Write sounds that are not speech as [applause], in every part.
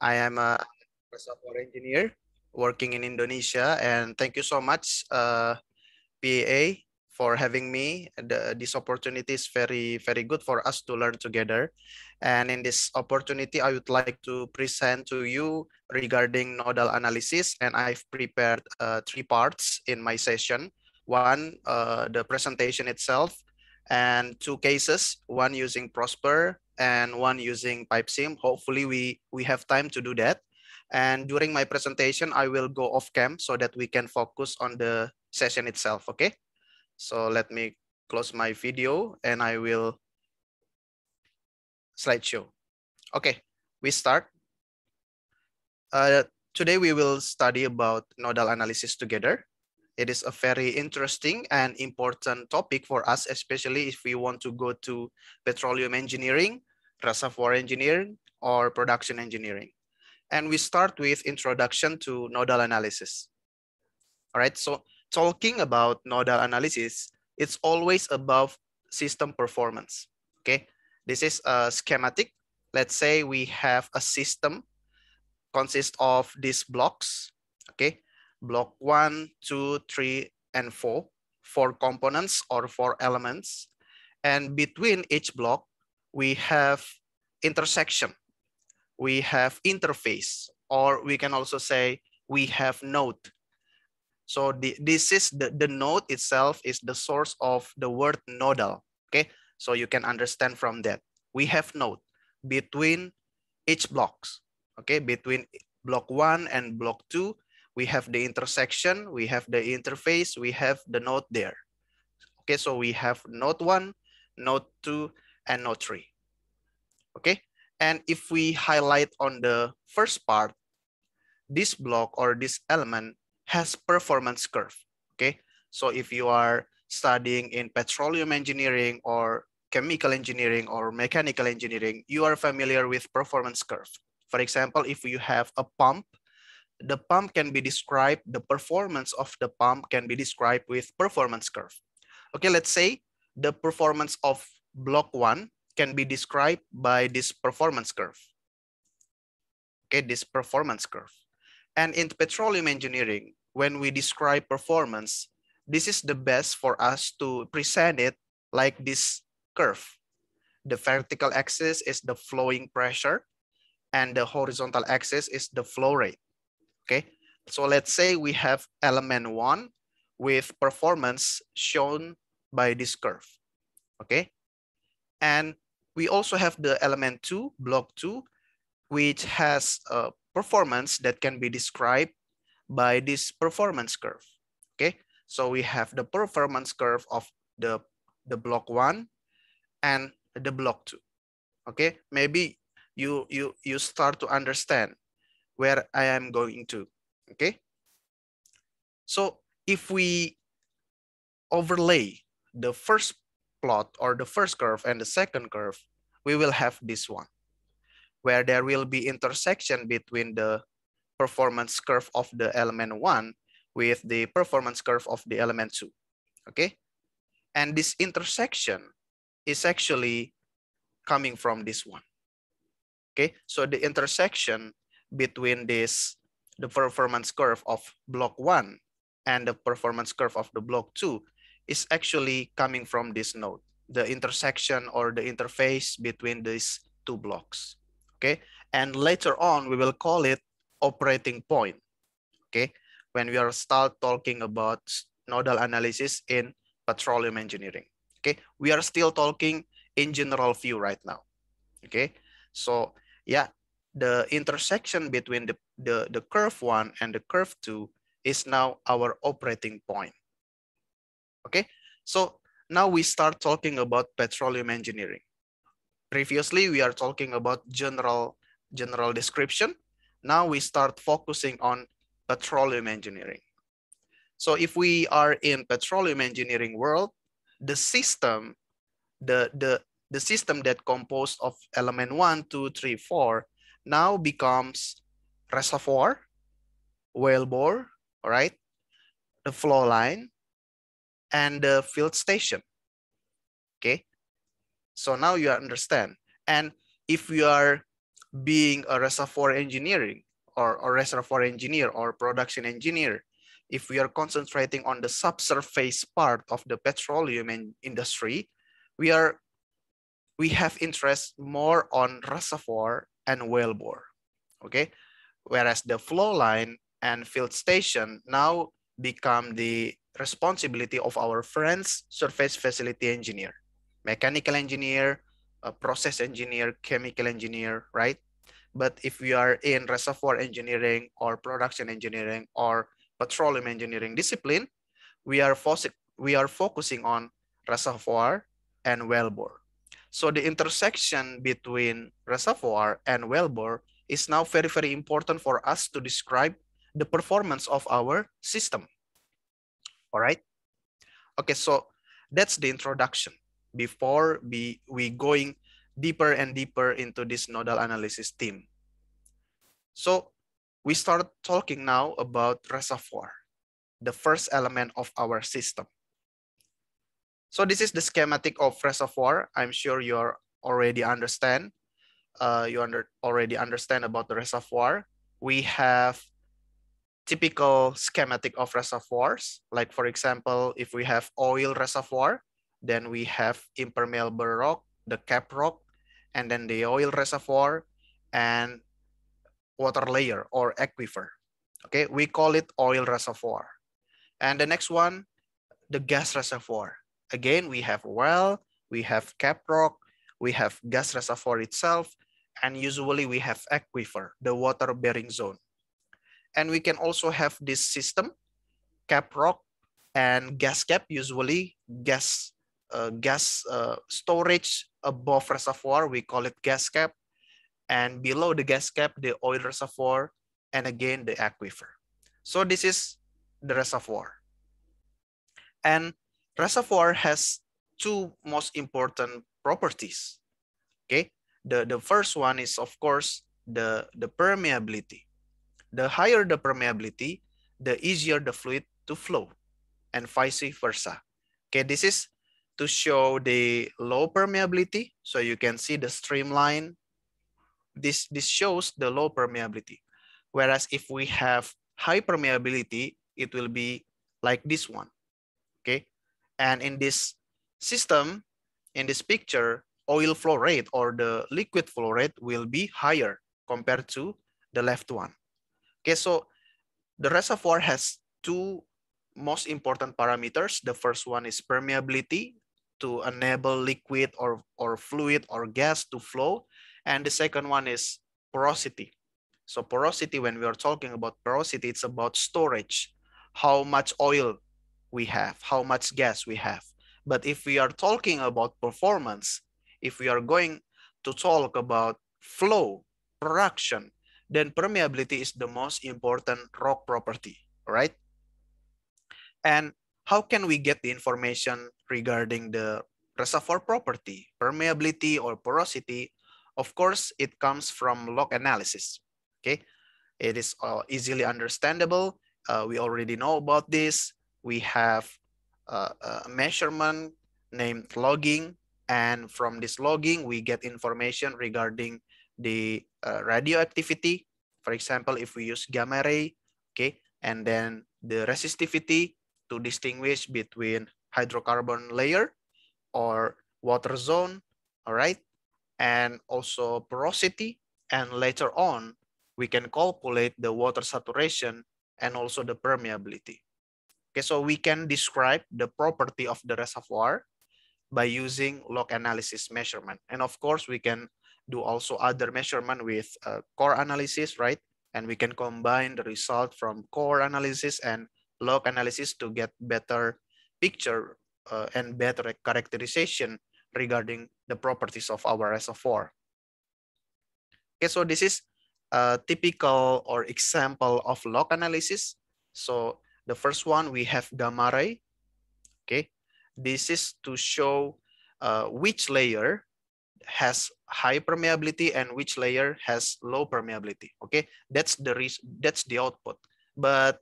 I am a software engineer working in Indonesia. And thank you so much, uh, PA, for having me. The, this opportunity is very, very good for us to learn together. And in this opportunity, I would like to present to you regarding nodal analysis. And I've prepared uh, three parts in my session. One, uh, the presentation itself, and two cases, one using Prosper, and one using pipe sim. Hopefully we, we have time to do that. And during my presentation, I will go off cam so that we can focus on the session itself, okay? So let me close my video and I will slideshow. Okay, we start. Uh, today we will study about nodal analysis together. It is a very interesting and important topic for us, especially if we want to go to petroleum engineering reservoir engineering or production engineering. And we start with introduction to nodal analysis. All right, so talking about nodal analysis, it's always about system performance, okay? This is a schematic. Let's say we have a system consists of these blocks, okay? Block one, two, three, and four, four components or four elements. And between each block, we have intersection, we have interface, or we can also say we have node. So the, this is the, the node itself is the source of the word nodal. Okay, so you can understand from that. We have node between each blocks. Okay, between block one and block two, we have the intersection, we have the interface, we have the node there. Okay, so we have node one, node two, and no three. Okay. And if we highlight on the first part, this block or this element has performance curve. Okay. So if you are studying in petroleum engineering or chemical engineering or mechanical engineering, you are familiar with performance curve. For example, if you have a pump, the pump can be described, the performance of the pump can be described with performance curve. Okay, let's say the performance of block one can be described by this performance curve. Okay, this performance curve. And in petroleum engineering, when we describe performance, this is the best for us to present it like this curve. The vertical axis is the flowing pressure and the horizontal axis is the flow rate, okay? So let's say we have element one with performance shown by this curve, okay? And we also have the element two, block two, which has a performance that can be described by this performance curve. Okay, so we have the performance curve of the, the block one and the block two. Okay, maybe you, you, you start to understand where I am going to. Okay, so if we overlay the first plot or the first curve and the second curve, we will have this one where there will be intersection between the performance curve of the element one with the performance curve of the element two, okay? And this intersection is actually coming from this one, okay? So the intersection between this, the performance curve of block one and the performance curve of the block two is actually coming from this node, the intersection or the interface between these two blocks. Okay. And later on, we will call it operating point. Okay. When we are start talking about nodal analysis in petroleum engineering. Okay. We are still talking in general view right now. Okay. So yeah, the intersection between the, the, the curve one and the curve two is now our operating point. Okay, so now we start talking about petroleum engineering. Previously, we are talking about general, general description. Now we start focusing on petroleum engineering. So if we are in petroleum engineering world, the system, the, the, the system that composed of element one, two, three, four, now becomes reservoir, bore, all right, the flow line, and the field station. Okay, so now you understand. And if you are being a reservoir engineering or a reservoir engineer or production engineer, if we are concentrating on the subsurface part of the petroleum industry, we are we have interest more on reservoir and wellbore, okay? Whereas the flow line and field station now become the responsibility of our friends, surface facility engineer, mechanical engineer, uh, process engineer, chemical engineer, right? But if we are in reservoir engineering or production engineering or petroleum engineering discipline, we are, we are focusing on reservoir and wellbore. So the intersection between reservoir and wellbore is now very, very important for us to describe the performance of our system all right? Okay, so that's the introduction before we, we going deeper and deeper into this nodal analysis theme. So we start talking now about reservoir, the first element of our system. So this is the schematic of reservoir. I'm sure you are already understand. Uh, you under, already understand about the reservoir. We have typical schematic of reservoirs. Like for example, if we have oil reservoir, then we have impermeable rock, the cap rock, and then the oil reservoir and water layer or aquifer. Okay, we call it oil reservoir. And the next one, the gas reservoir. Again, we have well, we have cap rock, we have gas reservoir itself, and usually we have aquifer, the water bearing zone and we can also have this system cap rock and gas cap usually gas uh, gas uh, storage above reservoir we call it gas cap and below the gas cap the oil reservoir and again the aquifer so this is the reservoir and reservoir has two most important properties okay the the first one is of course the the permeability the higher the permeability, the easier the fluid to flow and vice versa. Okay, this is to show the low permeability. So you can see the streamline. This, this shows the low permeability. Whereas if we have high permeability, it will be like this one. Okay. And in this system, in this picture, oil flow rate or the liquid flow rate will be higher compared to the left one. Okay, so the reservoir has two most important parameters. The first one is permeability to enable liquid or, or fluid or gas to flow. And the second one is porosity. So porosity, when we are talking about porosity, it's about storage, how much oil we have, how much gas we have. But if we are talking about performance, if we are going to talk about flow, production, then permeability is the most important rock property, right? And how can we get the information regarding the reservoir property, permeability or porosity? Of course, it comes from log analysis, okay? It is uh, easily understandable. Uh, we already know about this. We have uh, a measurement named logging. And from this logging, we get information regarding the uh, radioactivity for example, if we use gamma ray, okay, and then the resistivity to distinguish between hydrocarbon layer or water zone, all right, and also porosity. And later on, we can calculate the water saturation and also the permeability. Okay, so we can describe the property of the reservoir by using log analysis measurement. And of course, we can do also other measurement with uh, core analysis, right? And we can combine the result from core analysis and log analysis to get better picture uh, and better characterization regarding the properties of our reservoir. Okay, so this is a typical or example of log analysis. So the first one, we have gamma ray. Okay, this is to show uh, which layer has high permeability and which layer has low permeability. Okay, that's the that's the output. But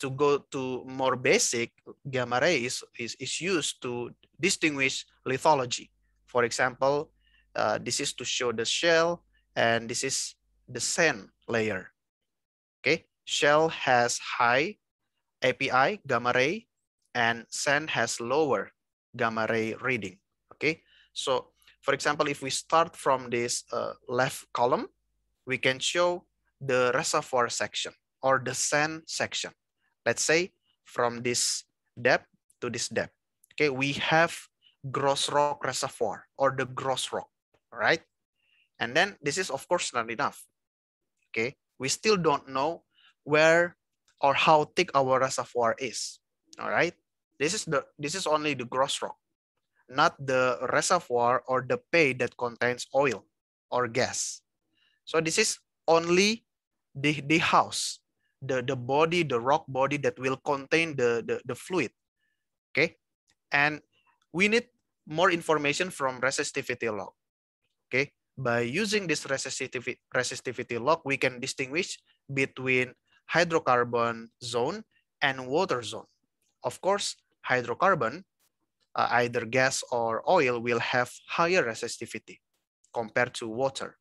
to go to more basic, gamma ray is, is, is used to distinguish lithology. For example, uh, this is to show the shell and this is the sand layer. Okay, shell has high API gamma ray and sand has lower gamma ray reading. Okay, so for example, if we start from this uh, left column, we can show the reservoir section or the sand section. Let's say from this depth to this depth. Okay, we have gross rock reservoir or the gross rock, right? And then this is of course not enough. Okay, we still don't know where or how thick our reservoir is. All right, this is the this is only the gross rock not the reservoir or the pay that contains oil or gas. So this is only the, the house, the, the body, the rock body that will contain the, the, the fluid. Okay. And we need more information from resistivity log. Okay. By using this resistivity, resistivity log, we can distinguish between hydrocarbon zone and water zone. Of course, hydrocarbon uh, either gas or oil will have higher resistivity compared to water.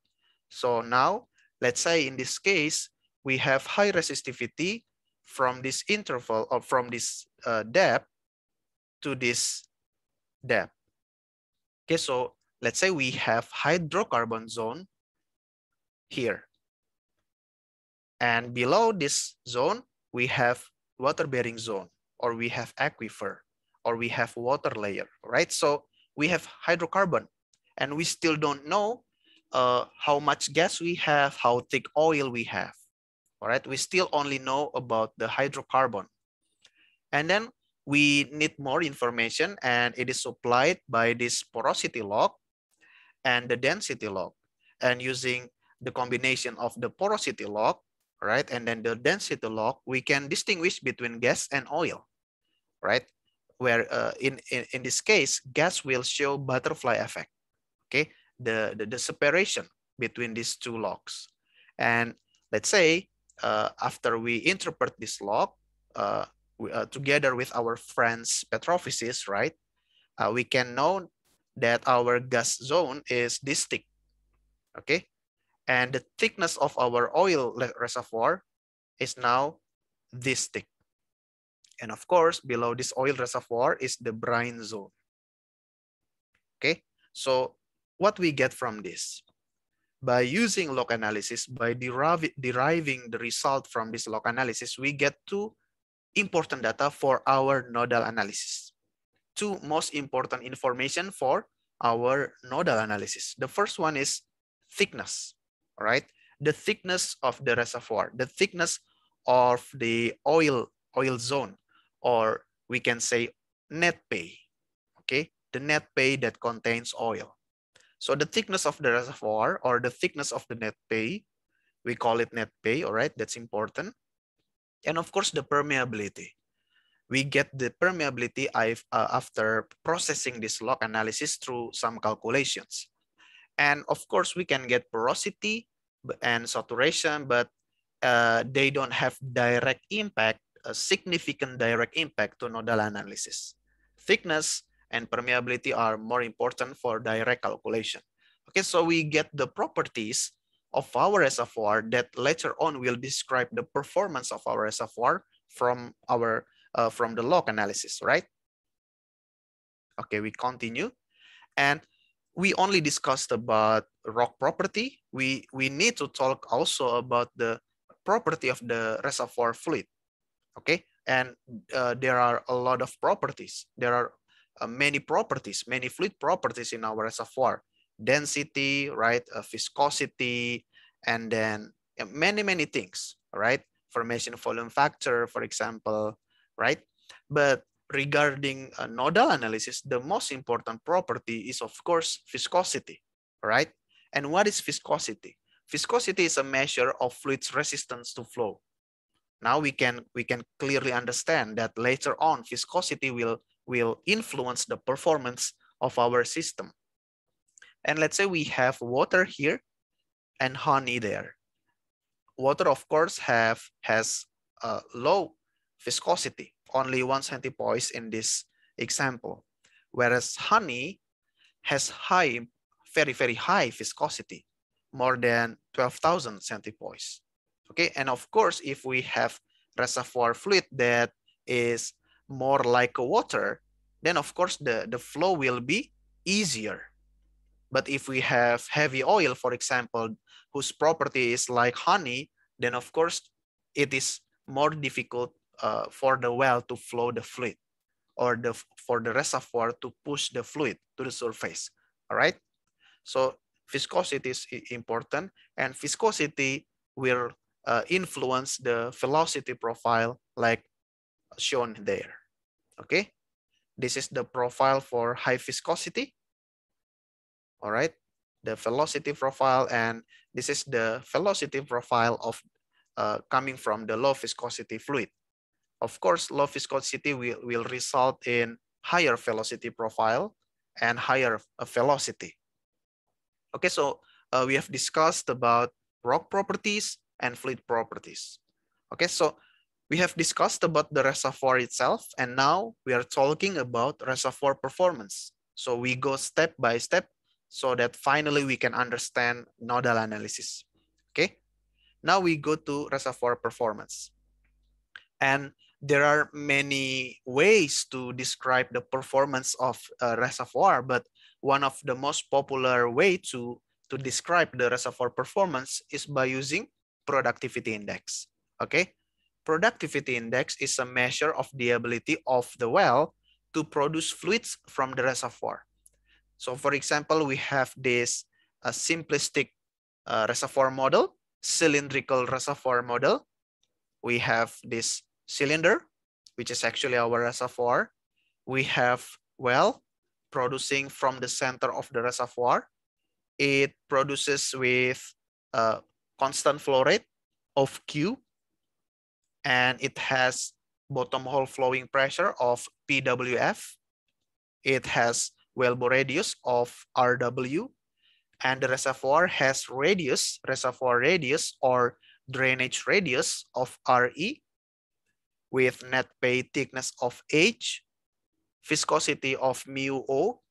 So now, let's say in this case, we have high resistivity from this interval or from this uh, depth to this depth. Okay, so let's say we have hydrocarbon zone here. And below this zone, we have water-bearing zone or we have aquifer or we have water layer, right? So we have hydrocarbon and we still don't know uh, how much gas we have, how thick oil we have, all right? We still only know about the hydrocarbon. And then we need more information and it is supplied by this porosity log and the density log. And using the combination of the porosity log, right? And then the density log, we can distinguish between gas and oil, right? where uh, in, in, in this case, gas will show butterfly effect, okay? The, the, the separation between these two logs. And let's say uh, after we interpret this log uh, we, uh, together with our friends petrophysists, right? Uh, we can know that our gas zone is this thick, okay? And the thickness of our oil reservoir is now this thick. And of course, below this oil reservoir is the brine zone. Okay, so what we get from this? By using log analysis, by deriving the result from this log analysis, we get two important data for our nodal analysis. Two most important information for our nodal analysis. The first one is thickness, all right? The thickness of the reservoir, the thickness of the oil, oil zone or we can say net pay, okay? The net pay that contains oil. So the thickness of the reservoir or the thickness of the net pay, we call it net pay, all right? That's important. And of course, the permeability. We get the permeability uh, after processing this log analysis through some calculations. And of course, we can get porosity and saturation, but uh, they don't have direct impact a significant direct impact to nodal analysis. Thickness and permeability are more important for direct calculation. Okay, so we get the properties of our reservoir that later on will describe the performance of our reservoir from our uh, from the log analysis, right? Okay, we continue. And we only discussed about rock property. We, we need to talk also about the property of the reservoir fluid okay and uh, there are a lot of properties there are uh, many properties many fluid properties in our reservoir density right uh, viscosity and then uh, many many things right formation volume factor for example right but regarding uh, nodal analysis the most important property is of course viscosity right and what is viscosity viscosity is a measure of fluid's resistance to flow now we can we can clearly understand that later on viscosity will will influence the performance of our system and let's say we have water here and honey there water of course have has a low viscosity only one centipoise in this example whereas honey has high very very high viscosity more than 12,000 centipoise Okay, and of course, if we have reservoir fluid that is more like water, then of course the, the flow will be easier. But if we have heavy oil, for example, whose property is like honey, then of course it is more difficult uh, for the well to flow the fluid or the for the reservoir to push the fluid to the surface. All right. So viscosity is important and viscosity will uh, influence the velocity profile like shown there. Okay, this is the profile for high viscosity. All right, the velocity profile, and this is the velocity profile of uh, coming from the low viscosity fluid. Of course, low viscosity will, will result in higher velocity profile and higher uh, velocity. Okay, so uh, we have discussed about rock properties, and fluid properties. Okay, so we have discussed about the reservoir itself and now we are talking about reservoir performance. So we go step by step so that finally we can understand nodal analysis. Okay, now we go to reservoir performance. And there are many ways to describe the performance of a reservoir, but one of the most popular way to, to describe the reservoir performance is by using productivity index. Okay, productivity index is a measure of the ability of the well to produce fluids from the reservoir. So for example, we have this uh, simplistic uh, reservoir model, cylindrical reservoir model. We have this cylinder, which is actually our reservoir. We have well producing from the center of the reservoir. It produces with uh, constant flow rate of Q, and it has bottom hole flowing pressure of PWF. It has wellbore radius of RW, and the reservoir has radius, reservoir radius, or drainage radius of RE with net pay thickness of H, viscosity of mu O,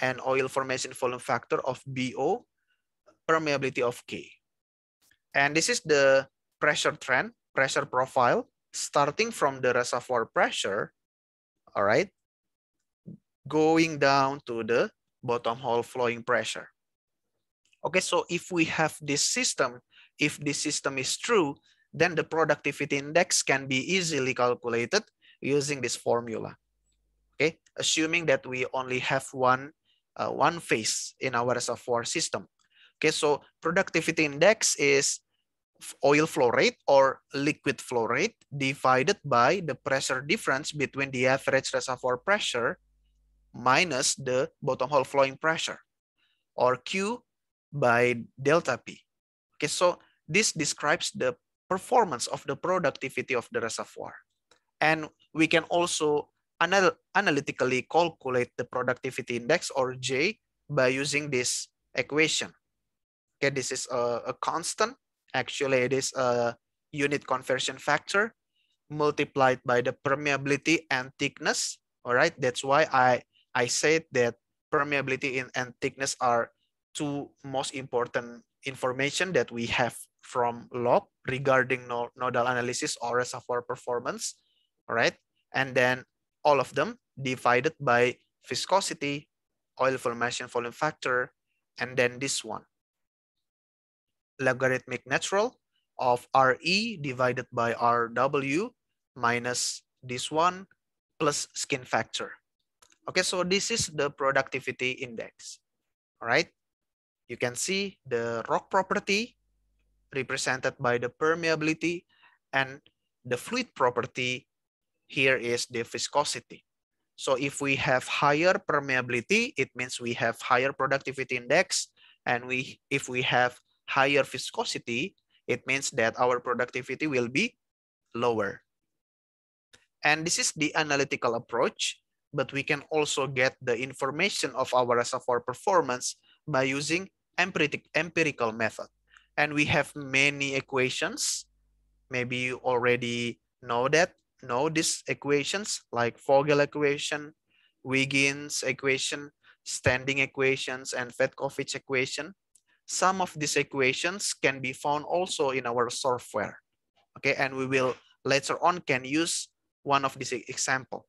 and oil formation volume factor of BO, permeability of K. And this is the pressure trend, pressure profile, starting from the reservoir pressure, all right, going down to the bottom hole flowing pressure. Okay, so if we have this system, if this system is true, then the productivity index can be easily calculated using this formula. Okay, assuming that we only have one, uh, one phase in our reservoir system. Okay, so productivity index is oil flow rate or liquid flow rate divided by the pressure difference between the average reservoir pressure minus the bottom hole flowing pressure or Q by delta P. Okay, so this describes the performance of the productivity of the reservoir. And we can also anal analytically calculate the productivity index or J by using this equation okay this is a, a constant actually it is a unit conversion factor multiplied by the permeability and thickness all right that's why i i said that permeability and thickness are two most important information that we have from log regarding nodal analysis or reservoir performance all right and then all of them divided by viscosity oil formation volume factor and then this one logarithmic natural of RE divided by RW minus this one plus skin factor. Okay, so this is the productivity index. All right, you can see the rock property represented by the permeability and the fluid property here is the viscosity. So if we have higher permeability, it means we have higher productivity index. And we, if we have higher viscosity, it means that our productivity will be lower. And this is the analytical approach, but we can also get the information of our reservoir performance by using empirical method. And we have many equations. Maybe you already know that, know these equations like Vogel equation, Wiggins equation, standing equations, and Fedkovich equation. Some of these equations can be found also in our software. Okay, and we will later on can use one of these example.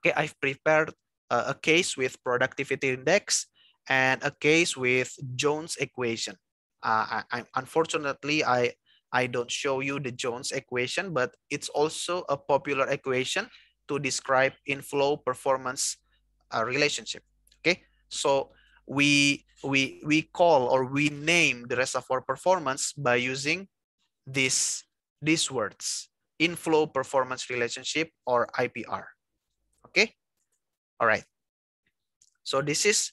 Okay, I've prepared a, case with productivity index and a case with Jones equation. Uh, I, I, unfortunately, I, I don't show you the Jones equation, but it's also a popular equation to describe inflow performance uh, relationship. Okay, so we we we call or we name the reservoir performance by using this these words inflow performance relationship or IPR okay all right so this is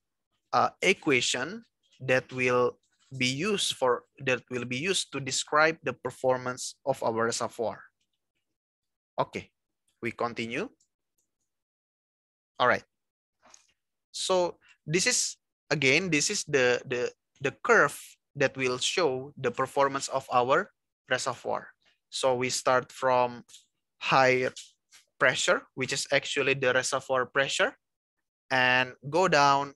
a equation that will be used for that will be used to describe the performance of our reservoir okay we continue all right so this is again, this is the, the, the curve that will show the performance of our reservoir. So we start from higher pressure, which is actually the reservoir pressure, and go down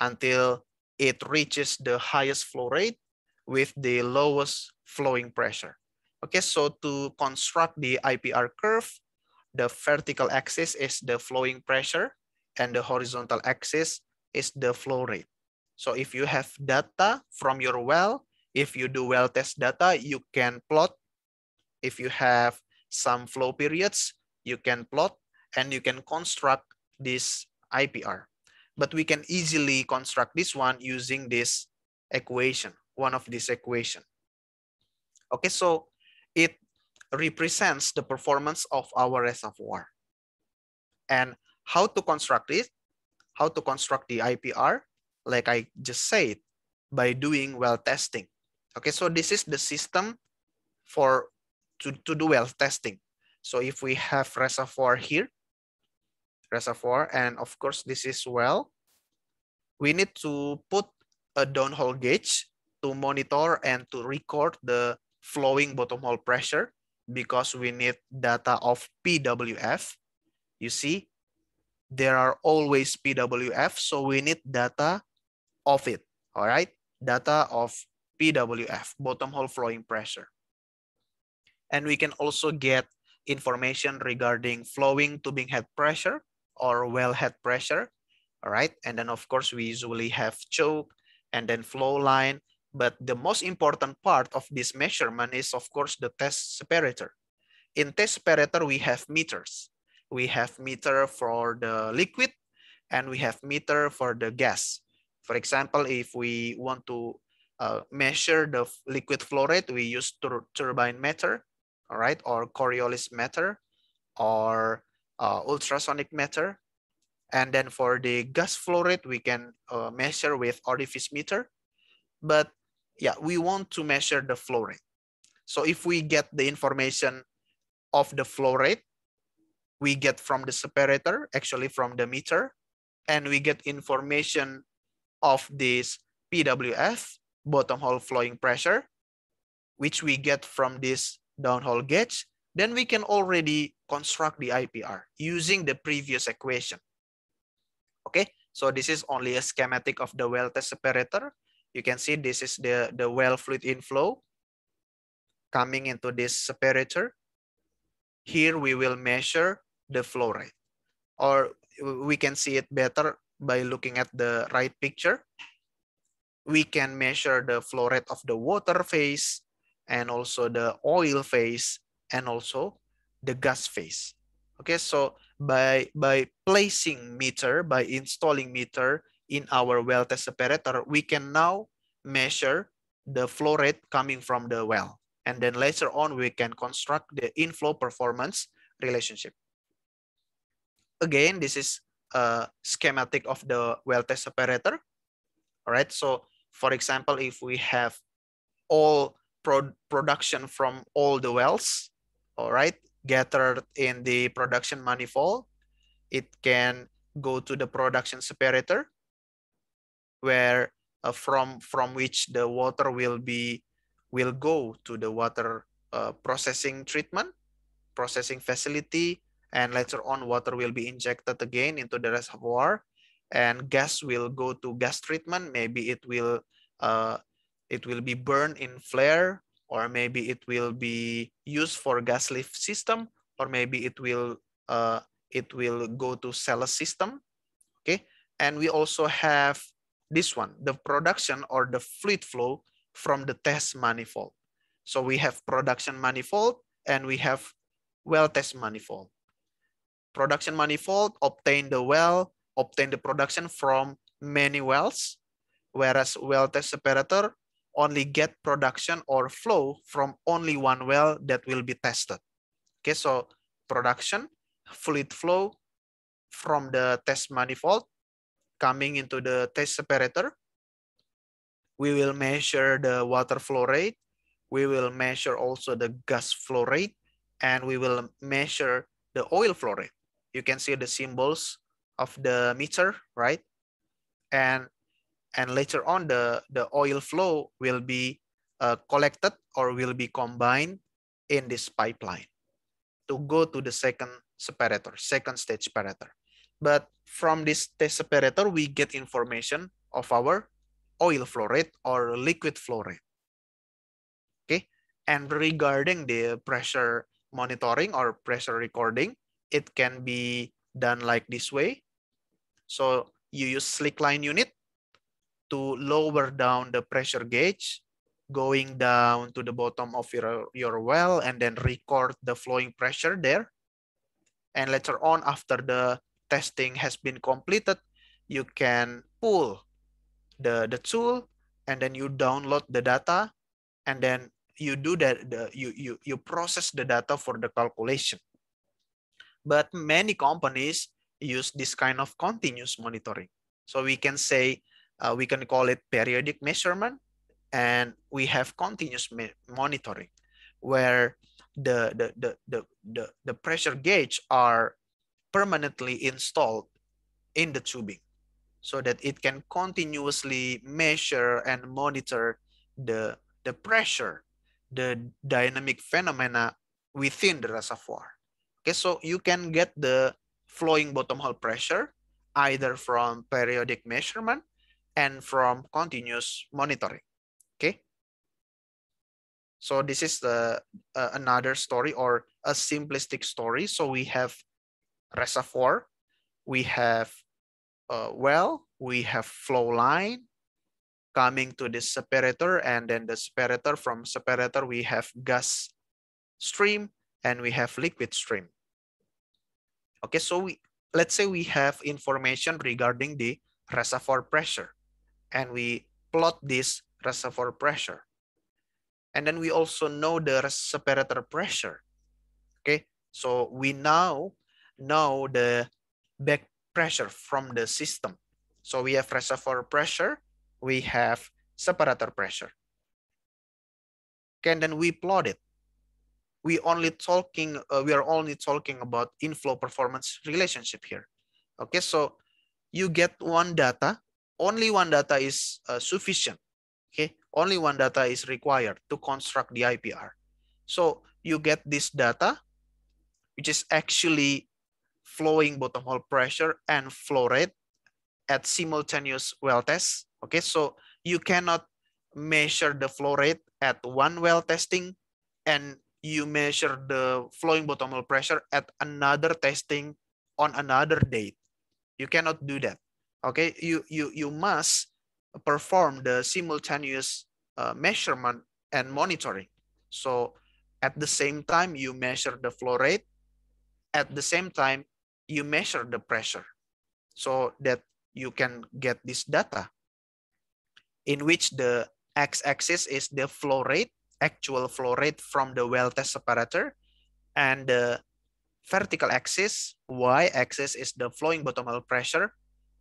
until it reaches the highest flow rate with the lowest flowing pressure. Okay, so to construct the IPR curve, the vertical axis is the flowing pressure and the horizontal axis is the flow rate. So if you have data from your well, if you do well test data, you can plot. If you have some flow periods, you can plot and you can construct this IPR. But we can easily construct this one using this equation, one of this equation. Okay, so it represents the performance of our reservoir. And how to construct it? how to construct the IPR, like I just said, by doing well testing. Okay, so this is the system for to, to do well testing. So if we have reservoir here, reservoir, and of course this is well, we need to put a downhole gauge to monitor and to record the flowing bottom hole pressure because we need data of PWF. You see, there are always PWF, so we need data of it, all right? Data of PWF, bottom hole flowing pressure. And we can also get information regarding flowing tubing head pressure or well head pressure, all right? And then of course, we usually have choke and then flow line, but the most important part of this measurement is of course the test separator. In test separator, we have meters we have meter for the liquid and we have meter for the gas. For example, if we want to uh, measure the liquid flow rate, we use tur turbine meter, all right, or Coriolis meter, or uh, ultrasonic meter. And then for the gas flow rate, we can uh, measure with orifice meter. But yeah, we want to measure the flow rate. So if we get the information of the flow rate, we get from the separator, actually from the meter, and we get information of this PWF, bottom hole flowing pressure, which we get from this downhole gauge, then we can already construct the IPR using the previous equation. Okay, so this is only a schematic of the well test separator. You can see this is the, the well fluid inflow coming into this separator. Here we will measure the flow rate. Or we can see it better by looking at the right picture. We can measure the flow rate of the water phase and also the oil phase and also the gas phase. Okay, so by, by placing meter, by installing meter in our well test separator, we can now measure the flow rate coming from the well. And then later on, we can construct the inflow performance relationship again, this is a schematic of the well test operator. All right. So for example, if we have all pro production from all the wells, all right, gathered in the production manifold, it can go to the production separator where uh, from from which the water will be will go to the water uh, processing treatment processing facility and later on, water will be injected again into the reservoir and gas will go to gas treatment. Maybe it will, uh, it will be burned in flare or maybe it will be used for gas lift system or maybe it will, uh, it will go to cellar system. Okay. And we also have this one, the production or the fluid flow from the test manifold. So we have production manifold and we have well test manifold production manifold, obtain the well, obtain the production from many wells, whereas well test separator only get production or flow from only one well that will be tested. Okay, so production, fluid flow from the test manifold coming into the test separator. We will measure the water flow rate. We will measure also the gas flow rate and we will measure the oil flow rate you can see the symbols of the meter, right? And and later on the the oil flow will be uh, collected or will be combined in this pipeline to go to the second separator, second stage separator. But from this test separator, we get information of our oil flow rate or liquid flow rate. Okay, and regarding the pressure monitoring or pressure recording, it can be done like this way. So you use slick line unit to lower down the pressure gauge going down to the bottom of your, your well and then record the flowing pressure there. And later on, after the testing has been completed, you can pull the, the tool and then you download the data and then you do that the, you, you, you process the data for the calculation but many companies use this kind of continuous monitoring. So we can say, uh, we can call it periodic measurement, and we have continuous monitoring where the, the, the, the, the, the pressure gauge are permanently installed in the tubing so that it can continuously measure and monitor the, the pressure, the dynamic phenomena within the reservoir. Okay, so you can get the flowing bottom hole pressure either from periodic measurement and from continuous monitoring. Okay. So this is the uh, another story or a simplistic story. So we have reservoir, we have uh, well, we have flow line coming to the separator and then the separator from separator we have gas stream and we have liquid stream. Okay, so we, let's say we have information regarding the reservoir pressure and we plot this reservoir pressure. And then we also know the separator pressure. Okay, so we now know the back pressure from the system. So we have reservoir pressure, we have separator pressure. Okay, and then we plot it we only talking uh, we are only talking about inflow performance relationship here okay so you get one data only one data is uh, sufficient okay only one data is required to construct the ipr so you get this data which is actually flowing bottom hole pressure and flow rate at simultaneous well tests okay so you cannot measure the flow rate at one well testing and you measure the flowing bottomal pressure at another testing on another date. You cannot do that. Okay, you you you must perform the simultaneous uh, measurement and monitoring. So at the same time you measure the flow rate, at the same time you measure the pressure, so that you can get this data, in which the x-axis is the flow rate actual flow rate from the well test separator and the vertical axis, y-axis is the flowing bottom-hole pressure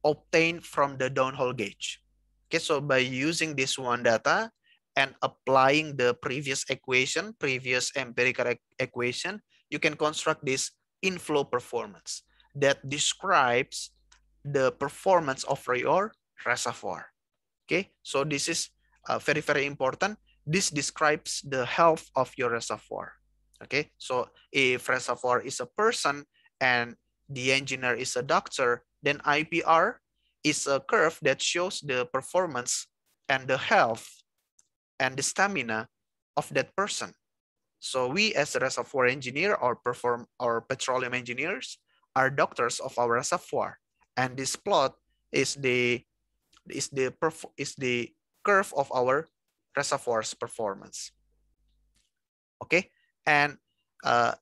obtained from the downhole gauge. Okay, so by using this one data and applying the previous equation, previous empirical equation, you can construct this inflow performance that describes the performance of your reservoir. Okay, so this is uh, very, very important this describes the health of your reservoir. Okay, so if reservoir is a person and the engineer is a doctor, then IPR is a curve that shows the performance and the health and the stamina of that person. So we as a reservoir engineer or perform or petroleum engineers are doctors of our reservoir. And this plot is the is the is the curve of our reservoir's performance. Okay, and uh,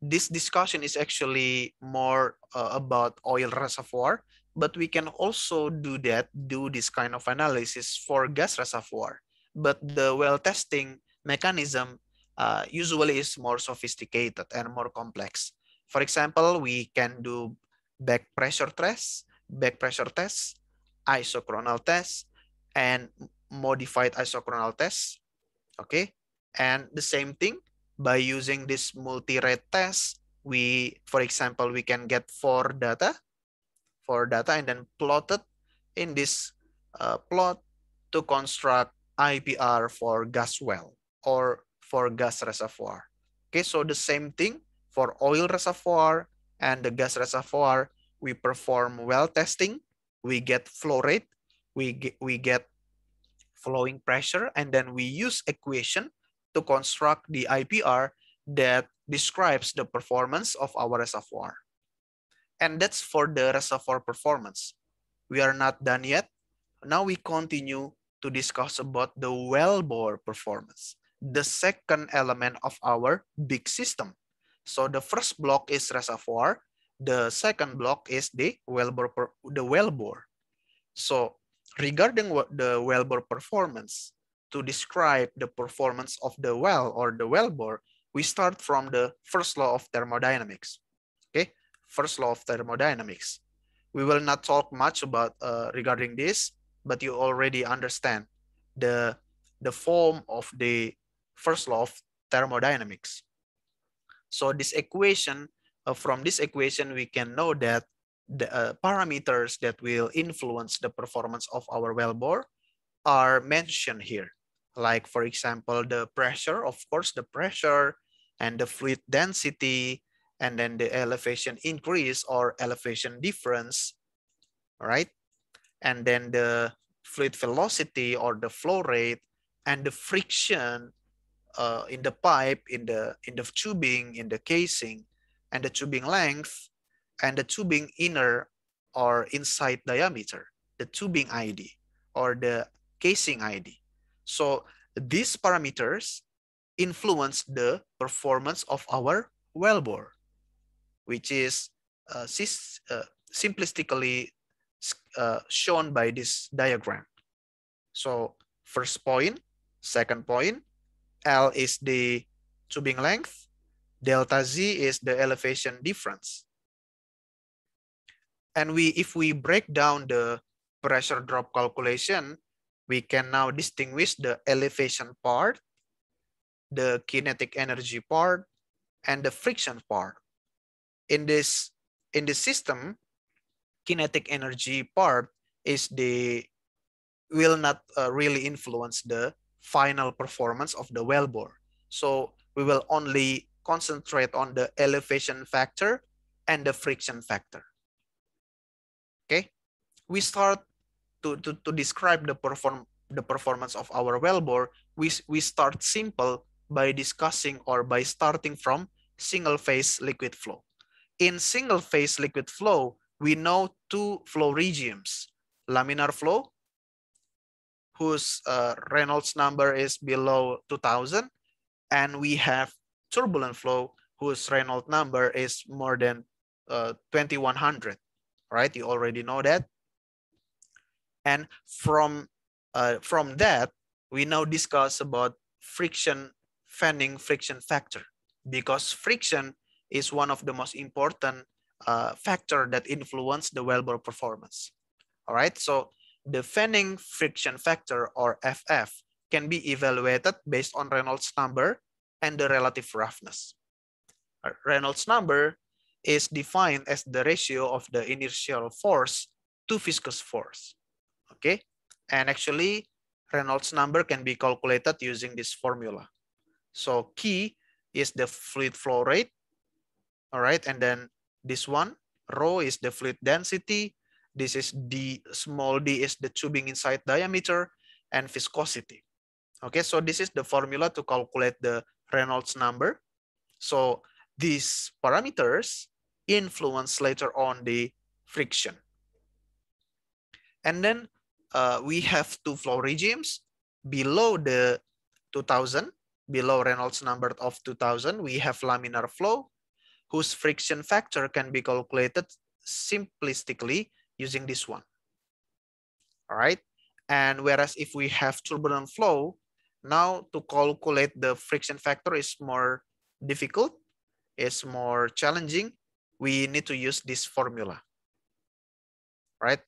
this discussion is actually more uh, about oil reservoir, but we can also do that, do this kind of analysis for gas reservoir. But the well testing mechanism uh, usually is more sophisticated and more complex. For example, we can do back pressure tests, back pressure tests, isochronal tests, and modified isochronal test. Okay. And the same thing by using this multi-rate test, we, for example, we can get four data, four data, and then plotted in this uh, plot to construct IPR for gas well or for gas reservoir. Okay, so the same thing for oil reservoir and the gas reservoir, we perform well testing, we get flow rate, we get, we get flowing pressure, and then we use equation to construct the IPR that describes the performance of our reservoir. And that's for the reservoir performance. We are not done yet. Now we continue to discuss about the wellbore performance, the second element of our big system. So the first block is reservoir, the second block is the wellbore the wellbore. So regarding what the wellbore performance, to describe the performance of the well or the wellbore, we start from the first law of thermodynamics. Okay, first law of thermodynamics. We will not talk much about uh, regarding this, but you already understand the the form of the first law of thermodynamics. So this equation, uh, from this equation, we can know that the uh, parameters that will influence the performance of our wellbore are mentioned here. Like for example, the pressure, of course, the pressure and the fluid density, and then the elevation increase or elevation difference, right? And then the fluid velocity or the flow rate and the friction uh, in the pipe, in the, in the tubing, in the casing, and the tubing length, and the tubing inner or inside diameter, the tubing ID or the casing ID. So these parameters influence the performance of our wellbore, which is uh, uh, simplistically uh, shown by this diagram. So first point, second point, L is the tubing length, delta Z is the elevation difference. And we, if we break down the pressure drop calculation, we can now distinguish the elevation part, the kinetic energy part, and the friction part. In this, in this system, kinetic energy part is the will not uh, really influence the final performance of the wellbore. So we will only concentrate on the elevation factor and the friction factor. Okay, we start to, to, to describe the perform the performance of our wellbore. We we start simple by discussing or by starting from single phase liquid flow. In single phase liquid flow, we know two flow regimes: laminar flow, whose uh, Reynolds number is below 2000, and we have turbulent flow, whose Reynolds number is more than uh, 2100 right? You already know that. And from, uh, from that, we now discuss about friction fanning friction factor because friction is one of the most important uh, factor that influence the wellbore performance. All right, so the fanning friction factor or FF can be evaluated based on Reynolds number and the relative roughness. Uh, Reynolds number is defined as the ratio of the inertial force to viscous force. Okay, and actually Reynolds number can be calculated using this formula. So key is the fluid flow rate, all right, and then this one, rho is the fluid density, this is d, small d is the tubing inside diameter, and viscosity. Okay, so this is the formula to calculate the Reynolds number. So these parameters influence later on the friction. And then uh, we have two flow regimes below the 2000, below Reynolds number of 2000, we have laminar flow whose friction factor can be calculated simplistically using this one. All right. And whereas if we have turbulent flow, now to calculate the friction factor is more difficult, is more challenging, we need to use this formula, right?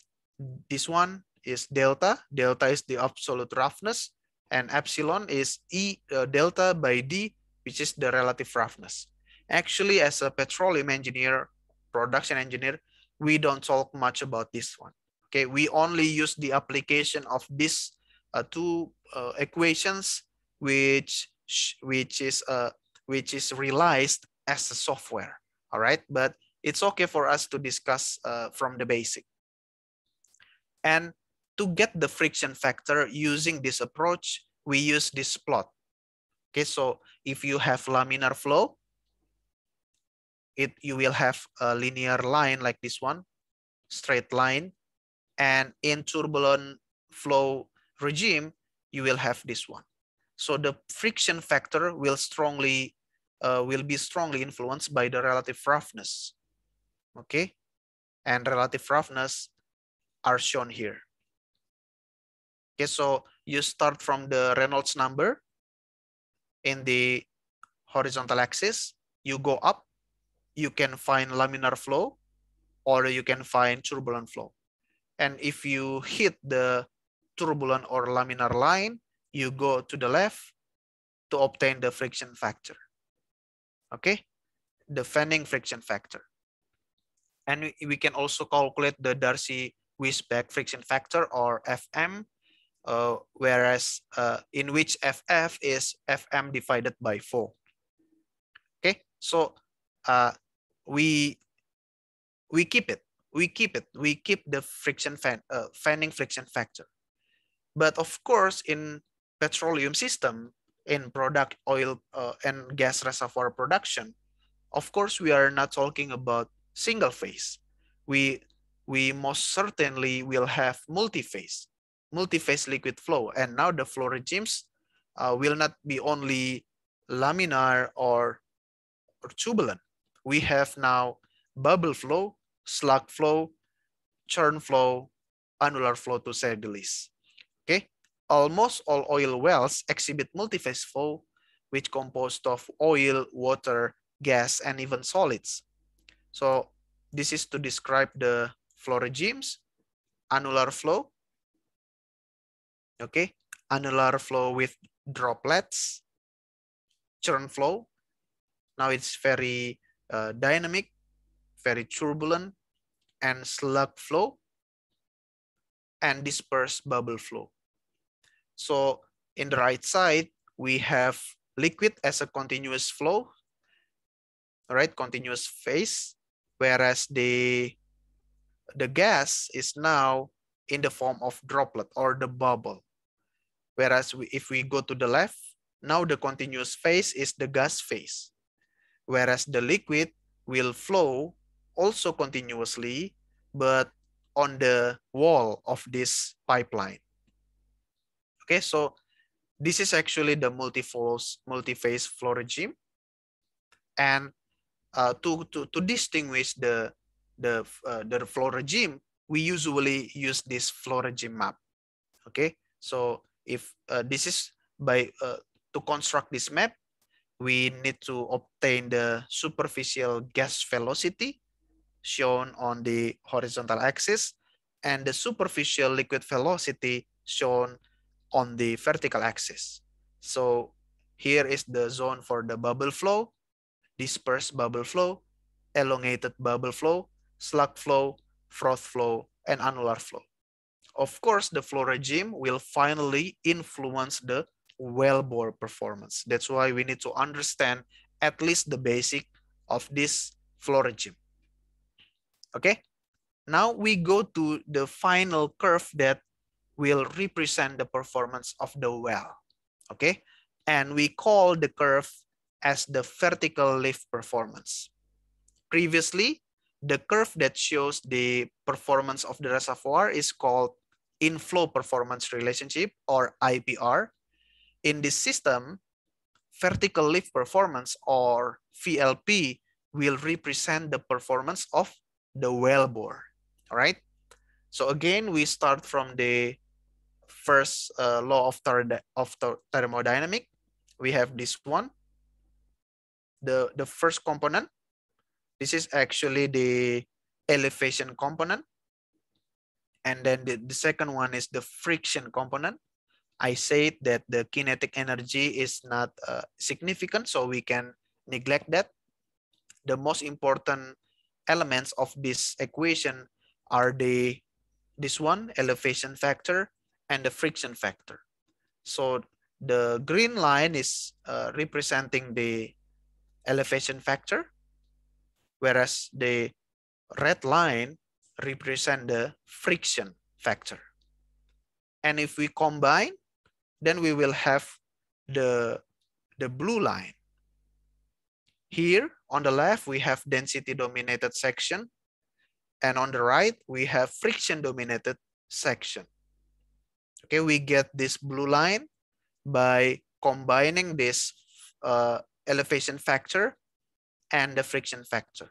This one is delta. Delta is the absolute roughness, and epsilon is E uh, delta by D, which is the relative roughness. Actually, as a petroleum engineer, production engineer, we don't talk much about this one. Okay, we only use the application of these uh, two uh, equations, which which is uh, which is realized as a software all right? But it's okay for us to discuss uh, from the basic. And to get the friction factor using this approach, we use this plot. Okay, so if you have laminar flow, it you will have a linear line like this one, straight line. And in turbulent flow regime, you will have this one. So the friction factor will strongly uh, will be strongly influenced by the relative roughness. Okay, and relative roughness are shown here. Okay, so you start from the Reynolds number in the horizontal axis, you go up, you can find laminar flow or you can find turbulent flow. And if you hit the turbulent or laminar line, you go to the left to obtain the friction factor okay the fanning friction factor and we, we can also calculate the darcy weisbach friction factor or fm uh, whereas uh, in which ff is fm divided by 4 okay so uh, we we keep it we keep it we keep the friction fan uh, fanning friction factor but of course in petroleum system in product oil uh, and gas reservoir production of course we are not talking about single phase we we most certainly will have multi-phase multi-phase liquid flow and now the flow regimes uh, will not be only laminar or, or tubular we have now bubble flow slug flow churn flow annular flow to say the least Almost all oil wells exhibit multiphase flow, which composed of oil, water, gas, and even solids. So this is to describe the flow regimes, annular flow, okay, annular flow with droplets, churn flow. Now it's very uh, dynamic, very turbulent, and slug flow, and dispersed bubble flow. So in the right side, we have liquid as a continuous flow, right? Continuous phase, whereas the, the gas is now in the form of droplet or the bubble. Whereas we, if we go to the left, now the continuous phase is the gas phase. Whereas the liquid will flow also continuously, but on the wall of this pipeline. Okay, so this is actually the multi-phase flow regime. And uh, to, to, to distinguish the, the, uh, the flow regime, we usually use this flow regime map. Okay, so if uh, this is by uh, to construct this map, we need to obtain the superficial gas velocity shown on the horizontal axis and the superficial liquid velocity shown on the vertical axis. So here is the zone for the bubble flow, dispersed bubble flow, elongated bubble flow, slug flow, froth flow, and annular flow. Of course, the flow regime will finally influence the wellbore performance. That's why we need to understand at least the basic of this flow regime. Okay, now we go to the final curve that will represent the performance of the well. Okay, and we call the curve as the vertical lift performance. Previously, the curve that shows the performance of the reservoir is called inflow performance relationship or IPR. In this system, vertical lift performance or VLP will represent the performance of the wellbore. All right. So again, we start from the first uh, law of, of thermodynamic, we have this one, the, the first component. This is actually the elevation component. And then the, the second one is the friction component. I said that the kinetic energy is not uh, significant, so we can neglect that. The most important elements of this equation are the this one, elevation factor, and the friction factor. So the green line is uh, representing the elevation factor, whereas the red line represent the friction factor. And if we combine, then we will have the, the blue line. Here on the left, we have density dominated section. And on the right, we have friction dominated section. Okay, we get this blue line by combining this uh, elevation factor and the friction factor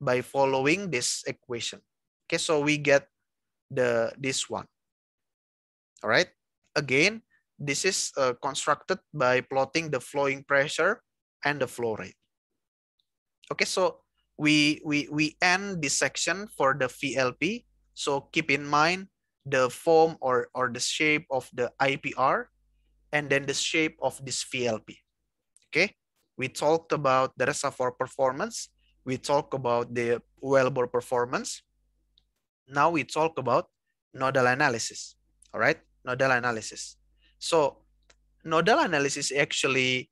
by following this equation. Okay, so we get the this one. All right. Again, this is uh, constructed by plotting the flowing pressure and the flow rate. Okay, so we we we end this section for the VLP. So keep in mind the form or, or the shape of the IPR and then the shape of this VLP. Okay, we talked about the reservoir performance. We talked about the wellbore performance. Now we talk about nodal analysis. All right, nodal analysis. So nodal analysis actually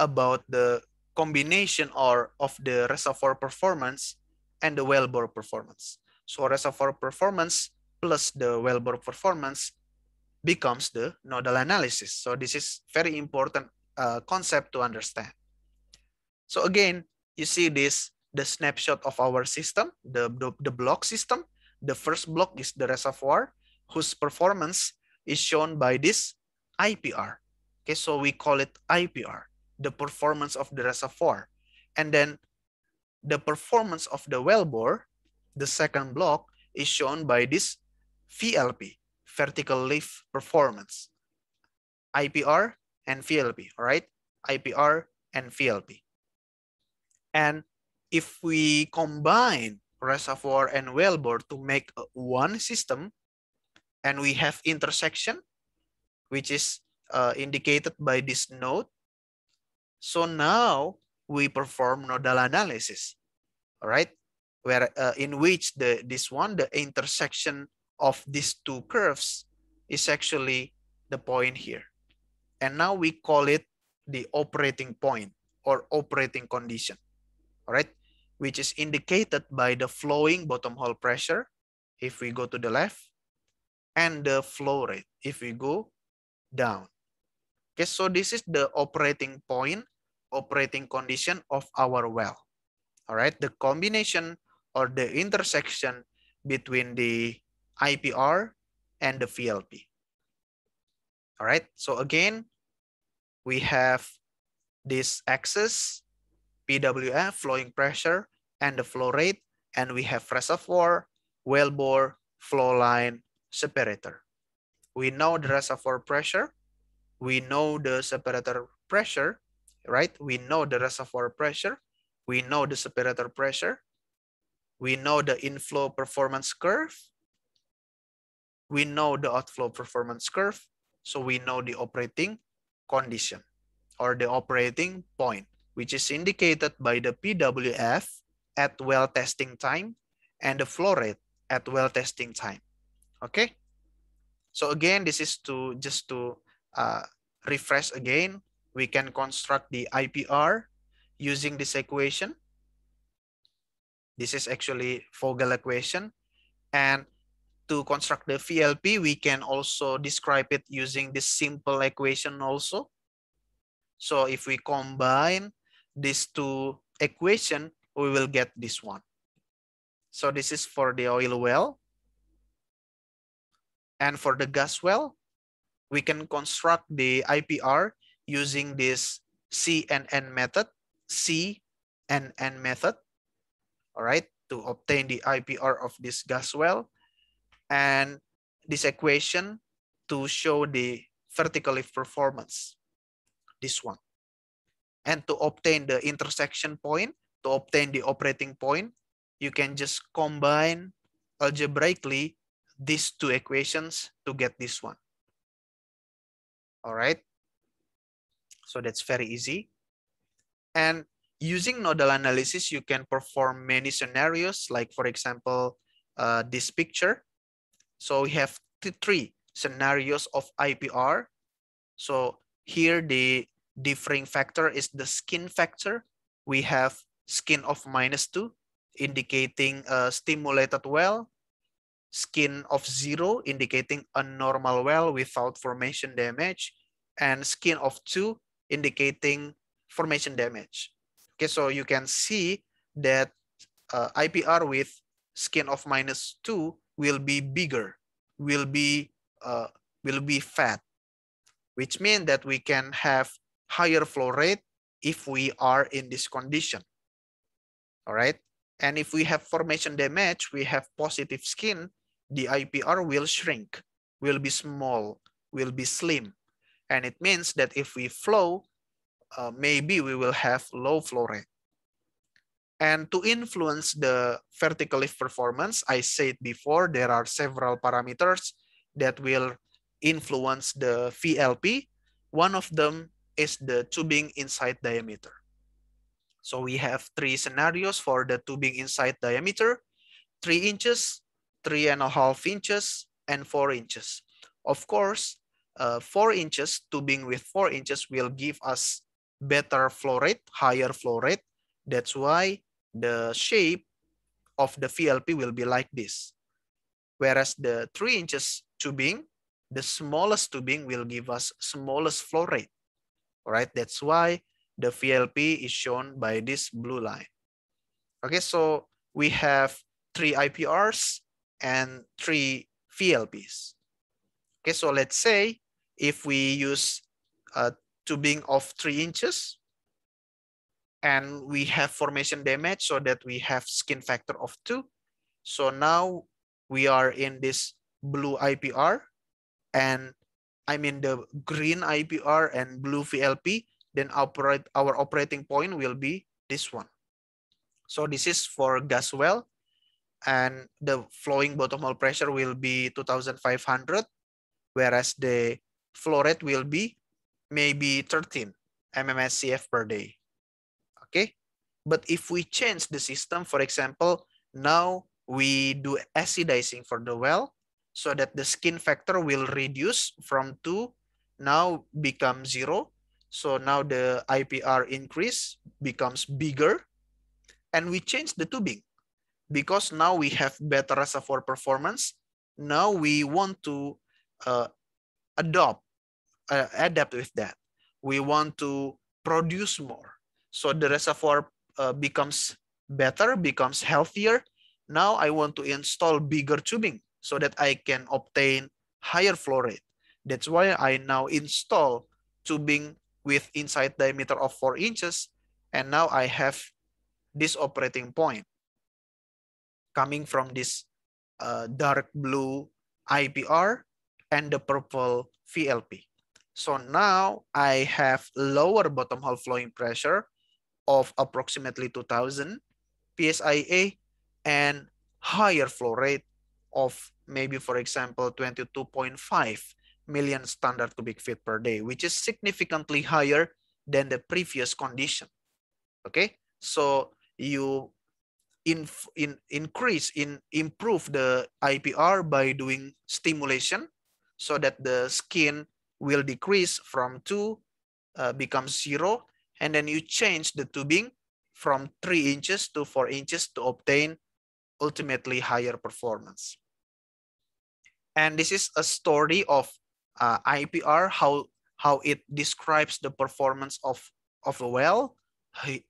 about the combination or of the reservoir performance and the wellbore performance. So reservoir performance plus the wellbore performance becomes the nodal analysis. So this is very important uh, concept to understand. So again, you see this, the snapshot of our system, the, the, the block system. The first block is the reservoir whose performance is shown by this IPR. Okay, so we call it IPR, the performance of the reservoir. And then the performance of the wellbore, the second block, is shown by this VLP, vertical leaf performance, IPR and VLP, all right? IPR and VLP. And if we combine reservoir and wellbore to make one system, and we have intersection, which is uh, indicated by this node. So now we perform nodal analysis, all right? Where uh, in which the this one the intersection of these two curves is actually the point here. And now we call it the operating point or operating condition, all right? Which is indicated by the flowing bottom hole pressure if we go to the left and the flow rate if we go down. Okay, so this is the operating point, operating condition of our well. All right, the combination or the intersection between the IPR, and the VLP. All right, so again, we have this axis, PWF, flowing pressure, and the flow rate, and we have reservoir, wellbore, flow line, separator. We know the reservoir pressure, we know the separator pressure, right? We know the reservoir pressure, we know the separator pressure, we know the inflow performance curve, we know the outflow performance curve, so we know the operating condition or the operating point, which is indicated by the PWF at well testing time and the flow rate at well testing time. Okay. So again, this is to just to uh, refresh again, we can construct the IPR using this equation. This is actually Vogel equation. And to construct the VLP, we can also describe it using this simple equation also. So if we combine these two equation, we will get this one. So this is for the oil well. And for the gas well, we can construct the IPR using this CNN method, CNN method, all right, to obtain the IPR of this gas well and this equation to show the vertical lift performance, this one. And to obtain the intersection point, to obtain the operating point, you can just combine algebraically these two equations to get this one. All right. So that's very easy. And using nodal analysis, you can perform many scenarios, like for example, uh, this picture. So we have three scenarios of IPR. So here the differing factor is the skin factor. We have skin of minus two, indicating a stimulated well, skin of zero, indicating a normal well without formation damage, and skin of two, indicating formation damage. Okay, so you can see that uh, IPR with skin of minus two will be bigger, will be uh, will be fat, which means that we can have higher flow rate if we are in this condition. All right. And if we have formation damage, we have positive skin, the IPR will shrink, will be small, will be slim. And it means that if we flow, uh, maybe we will have low flow rate. And to influence the vertical lift performance, I said before, there are several parameters that will influence the VLP. One of them is the tubing inside diameter. So we have three scenarios for the tubing inside diameter, three inches, three and a half inches, and four inches. Of course, uh, four inches, tubing with four inches will give us better flow rate, higher flow rate. That's why the shape of the VLP will be like this. Whereas the 3 inches tubing, the smallest tubing will give us smallest flow rate. All right, that's why the VLP is shown by this blue line. Okay, so we have three IPRs and three VLPs. Okay, so let's say if we use a tubing of three inches, and we have formation damage so that we have skin factor of 2. So now we are in this blue IPR and i mean the green IPR and blue VLP, then operate, our operating point will be this one. So this is for gas well and the flowing bottom hole pressure will be 2500 whereas the flow rate will be maybe 13 mmscf per day okay? But if we change the system, for example, now we do acidizing for the well so that the skin factor will reduce from 2, now become 0. So now the IPR increase becomes bigger. And we change the tubing because now we have better reservoir performance. Now we want to uh, adopt, uh, adapt with that. We want to produce more. So the reservoir uh, becomes better, becomes healthier. Now I want to install bigger tubing so that I can obtain higher flow rate. That's why I now install tubing with inside diameter of 4 inches. And now I have this operating point coming from this uh, dark blue IPR and the purple VLP. So now I have lower bottom hole flowing pressure of approximately 2000 PSIA and higher flow rate of maybe, for example, 22.5 million standard cubic feet per day, which is significantly higher than the previous condition. Okay, so you in, in increase in improve the IPR by doing stimulation so that the skin will decrease from two uh, becomes zero and then you change the tubing from 3 inches to 4 inches to obtain ultimately higher performance. And this is a story of uh, IPR, how, how it describes the performance of, of a well,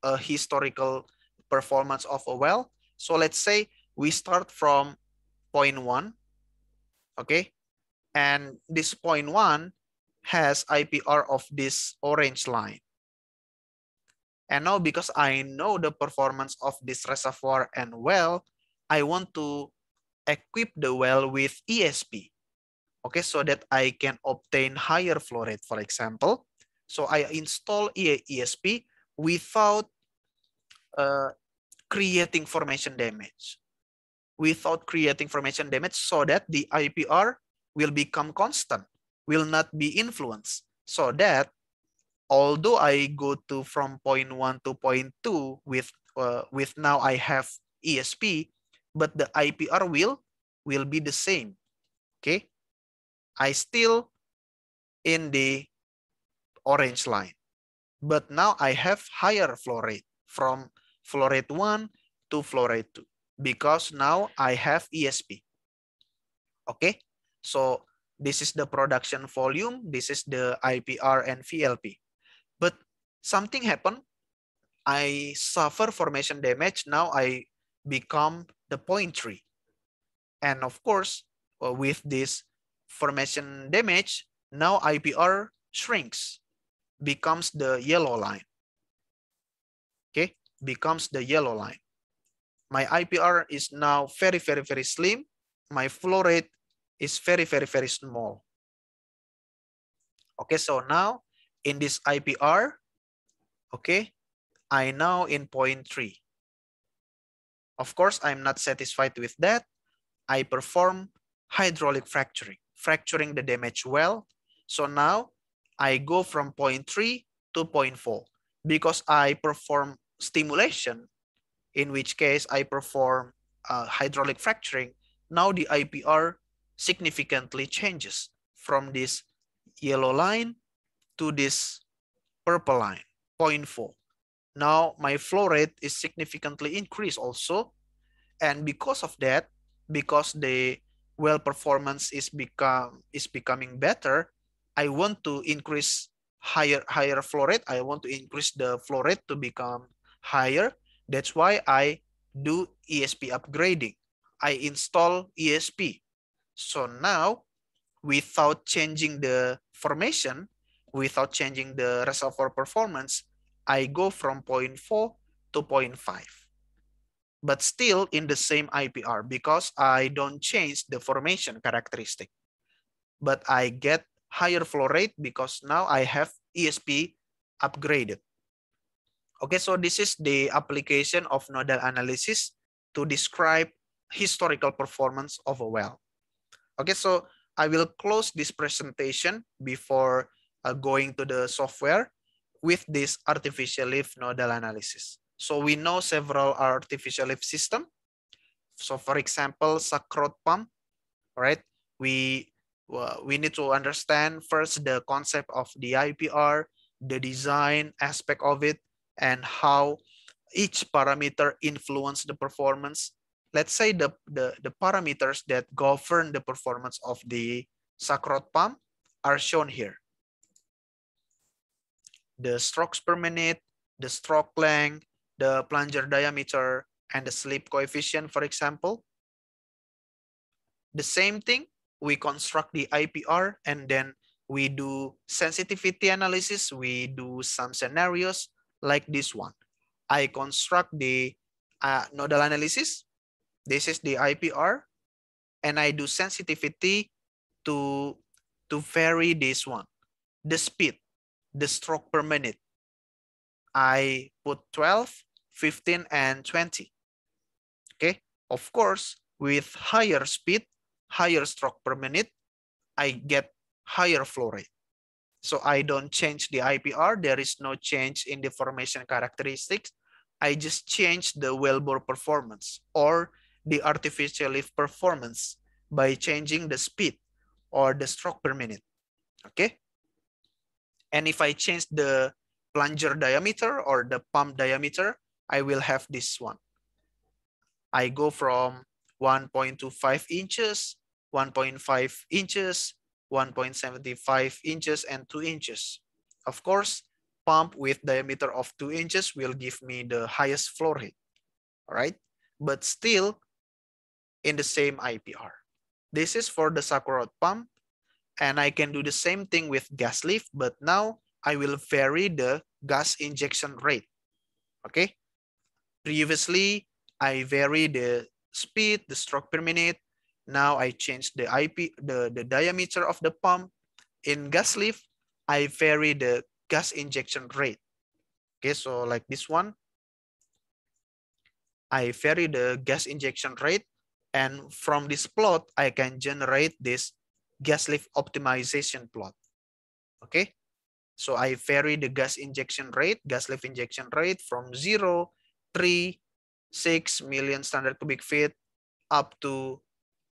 a historical performance of a well. So let's say we start from one, okay? And this one has IPR of this orange line. And now because I know the performance of this reservoir and well, I want to equip the well with ESP. Okay, so that I can obtain higher flow rate, for example. So I install ESP without uh, creating formation damage. Without creating formation damage so that the IPR will become constant, will not be influenced. So that although I go to from point one to point two with uh, with now I have ESP, but the IPR will will be the same. Okay, I still in the orange line, but now I have higher flow rate from flow rate one to flow rate two because now I have ESP. Okay, so this is the production volume, this is the IPR and VLP but something happened. I suffer formation damage. Now I become the point tree. And of course, uh, with this formation damage, now IPR shrinks, becomes the yellow line. Okay, becomes the yellow line. My IPR is now very, very, very slim. My flow rate is very, very, very small. Okay, so now in this IPR, okay, I now in point three. Of course, I'm not satisfied with that. I perform hydraulic fracturing, fracturing the damaged well. So now I go from point three to point four because I perform stimulation, in which case I perform uh, hydraulic fracturing. Now the IPR significantly changes from this yellow line to this purple line, 0.4. Now my flow rate is significantly increased also. And because of that, because the well performance is become is becoming better, I want to increase higher higher flow rate. I want to increase the flow rate to become higher. That's why I do ESP upgrading. I install ESP. So now, without changing the formation, without changing the reservoir performance, I go from 0.4 to 0.5. But still in the same IPR because I don't change the formation characteristic. But I get higher flow rate because now I have ESP upgraded. Okay, so this is the application of nodal analysis to describe historical performance of a well. Okay, so I will close this presentation before uh, going to the software with this artificial leaf nodal analysis. So we know several artificial leaf system. So for example, sacrot pump, right? We well, uh, we need to understand first the concept of the IPR, the design aspect of it, and how each parameter influence the performance. Let's say the, the, the parameters that govern the performance of the sacrot pump are shown here the strokes per minute, the stroke length, the plunger diameter, and the slip coefficient, for example. The same thing, we construct the IPR and then we do sensitivity analysis. We do some scenarios like this one. I construct the uh, nodal analysis. This is the IPR. And I do sensitivity to, to vary this one. The speed the stroke per minute. I put 12, 15, and 20. Okay, of course, with higher speed, higher stroke per minute, I get higher flow rate. So I don't change the IPR. There is no change in the formation characteristics. I just change the wellbore performance or the artificial lift performance by changing the speed or the stroke per minute. Okay. And if I change the plunger diameter or the pump diameter, I will have this one. I go from 1.25 inches, 1.5 inches, 1.75 inches, and 2 inches. Of course, pump with diameter of 2 inches will give me the highest flow rate, all right? But still in the same IPR. This is for the Sakurot pump. And I can do the same thing with gas lift, but now I will vary the gas injection rate. Okay. Previously, I vary the speed, the stroke per minute. Now I change the IP, the, the diameter of the pump. In gas lift, I vary the gas injection rate. Okay, so like this one, I vary the gas injection rate. And from this plot, I can generate this gas lift optimization plot. Okay, so I vary the gas injection rate, gas lift injection rate from 0, 3, 6 million standard cubic feet up to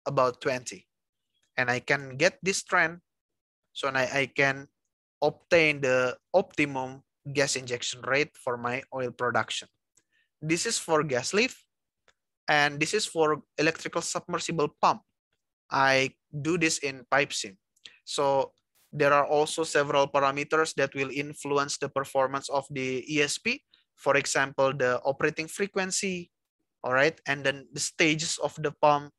about 20. And I can get this trend. So now I can obtain the optimum gas injection rate for my oil production. This is for gas lift. And this is for electrical submersible pump. I do this in PipeSim. So there are also several parameters that will influence the performance of the ESP. For example, the operating frequency, all right, and then the stages of the pump.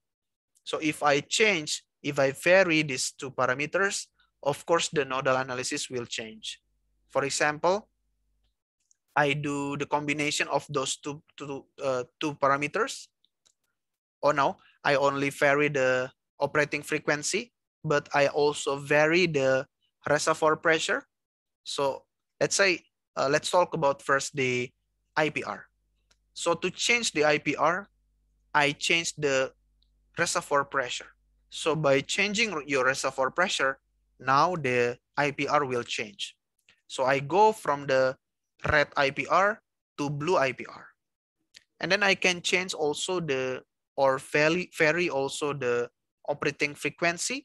So if I change, if I vary these two parameters, of course, the nodal analysis will change. For example, I do the combination of those two, two, uh, two parameters. Oh no, I only vary the operating frequency, but I also vary the reservoir pressure. So let's say, uh, let's talk about first the IPR. So to change the IPR, I change the reservoir pressure. So by changing your reservoir pressure, now the IPR will change. So I go from the red IPR to blue IPR. And then I can change also the, or vary, vary also the operating frequency.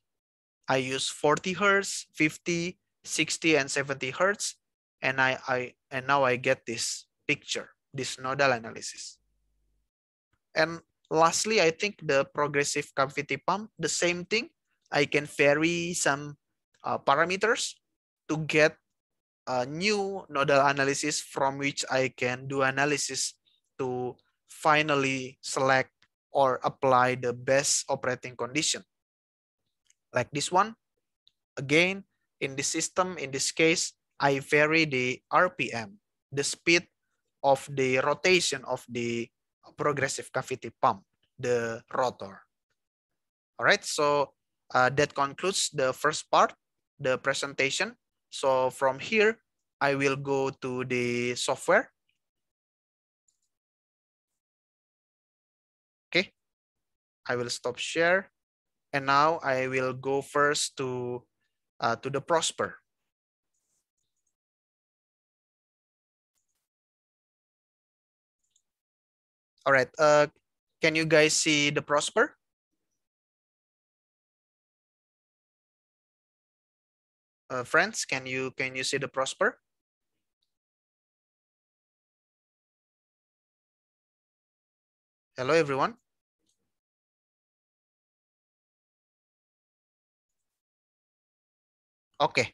I use 40 hertz, 50, 60, and 70 hertz. And, I, I, and now I get this picture, this nodal analysis. And lastly, I think the progressive cavity pump, the same thing. I can vary some uh, parameters to get a new nodal analysis from which I can do analysis to finally select or apply the best operating condition. Like this one, again, in this system, in this case, I vary the RPM, the speed of the rotation of the progressive cavity pump, the rotor. All right, so uh, that concludes the first part, the presentation. So from here, I will go to the software I will stop share. And now I will go first to, uh, to the Prosper. All right, uh, can you guys see the Prosper? Uh, friends, can you can you see the Prosper? Hello, everyone. Okay.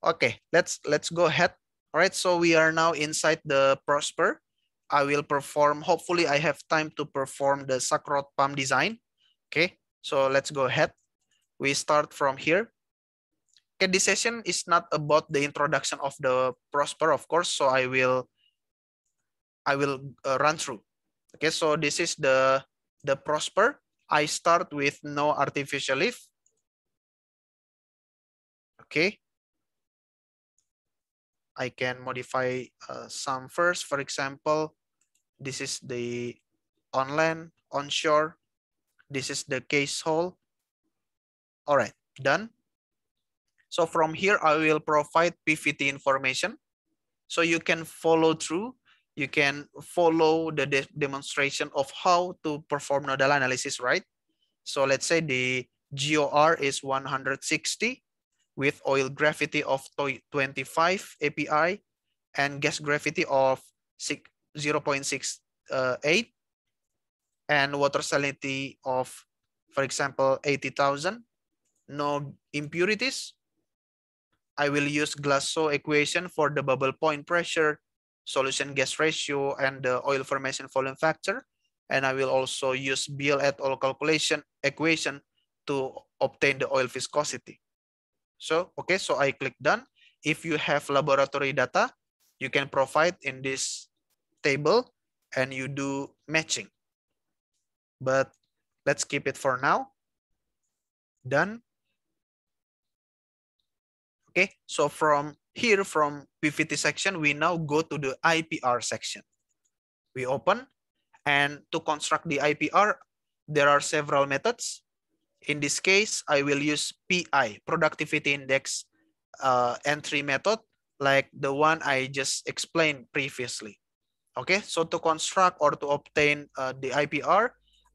Okay, let's let's go ahead. All right, so we are now inside the Prosper. I will perform, hopefully I have time to perform the sacrot palm design. Okay, so let's go ahead. We start from here. Okay, this session is not about the introduction of the Prosper, of course, so I will I will uh, run through. Okay, so this is the the Prosper. I start with no artificial leaf okay. I can modify uh, some first. For example, this is the on land, onshore. This is the case hole. All right, done. So from here, I will provide PVT information. So you can follow through. You can follow the de demonstration of how to perform nodal analysis, right? So let's say the GOR is 160 with oil gravity of 25 API and gas gravity of 0.68 and water salinity of, for example, 80,000. No impurities. I will use Glasso equation for the bubble point pressure, solution gas ratio, and the oil formation volume factor. And I will also use Biel et al. calculation equation to obtain the oil viscosity. So, okay, so I click done. If you have laboratory data, you can provide in this table and you do matching. But let's keep it for now. Done. Okay, so from here, from PVT section, we now go to the IPR section. We open and to construct the IPR, there are several methods. In this case, I will use PI, Productivity Index uh, Entry Method, like the one I just explained previously. Okay, so to construct or to obtain uh, the IPR,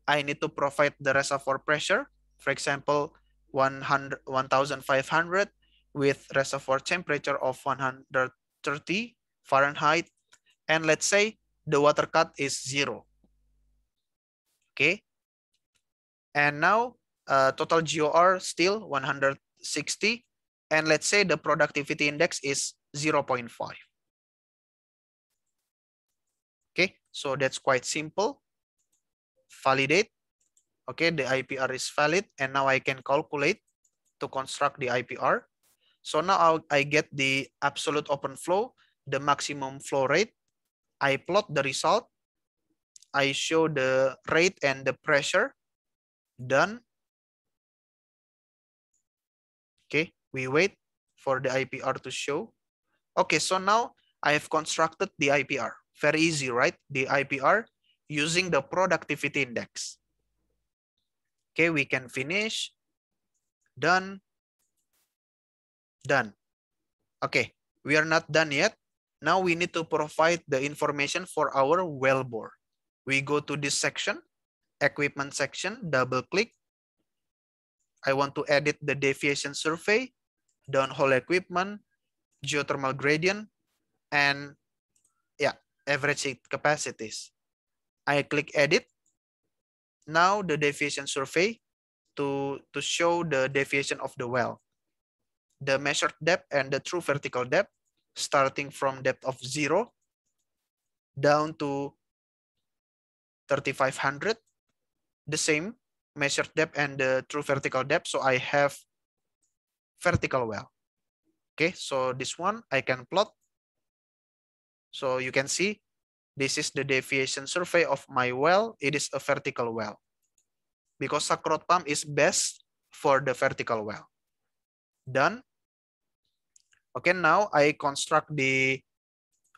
I need to provide the reservoir pressure, for example, 1,500 with reservoir temperature of 130 Fahrenheit. And let's say the water cut is zero. Okay. And now uh, total GOR still 160. And let's say the productivity index is 0 0.5. Okay, so that's quite simple. Validate. Okay, the IPR is valid. And now I can calculate to construct the IPR. So now i I get the absolute open flow, the maximum flow rate. I plot the result. I show the rate and the pressure. Done. We wait for the IPR to show. Okay, so now I have constructed the IPR. Very easy, right? The IPR using the productivity index. Okay, we can finish. Done. Done. Okay, we are not done yet. Now we need to provide the information for our well bore. We go to this section, equipment section, double click. I want to edit the deviation survey. downhole equipment, geothermal gradient, and yeah, average capacities. I click edit. Now the deviation survey to, to show the deviation of the well. The measured depth and the true vertical depth starting from depth of zero down to 3500. The same measured depth and the true vertical depth. So I have vertical well. Okay, so this one I can plot. So you can see this is the deviation survey of my well. It is a vertical well because sacrot pump is best for the vertical well. Done. Okay, now I construct the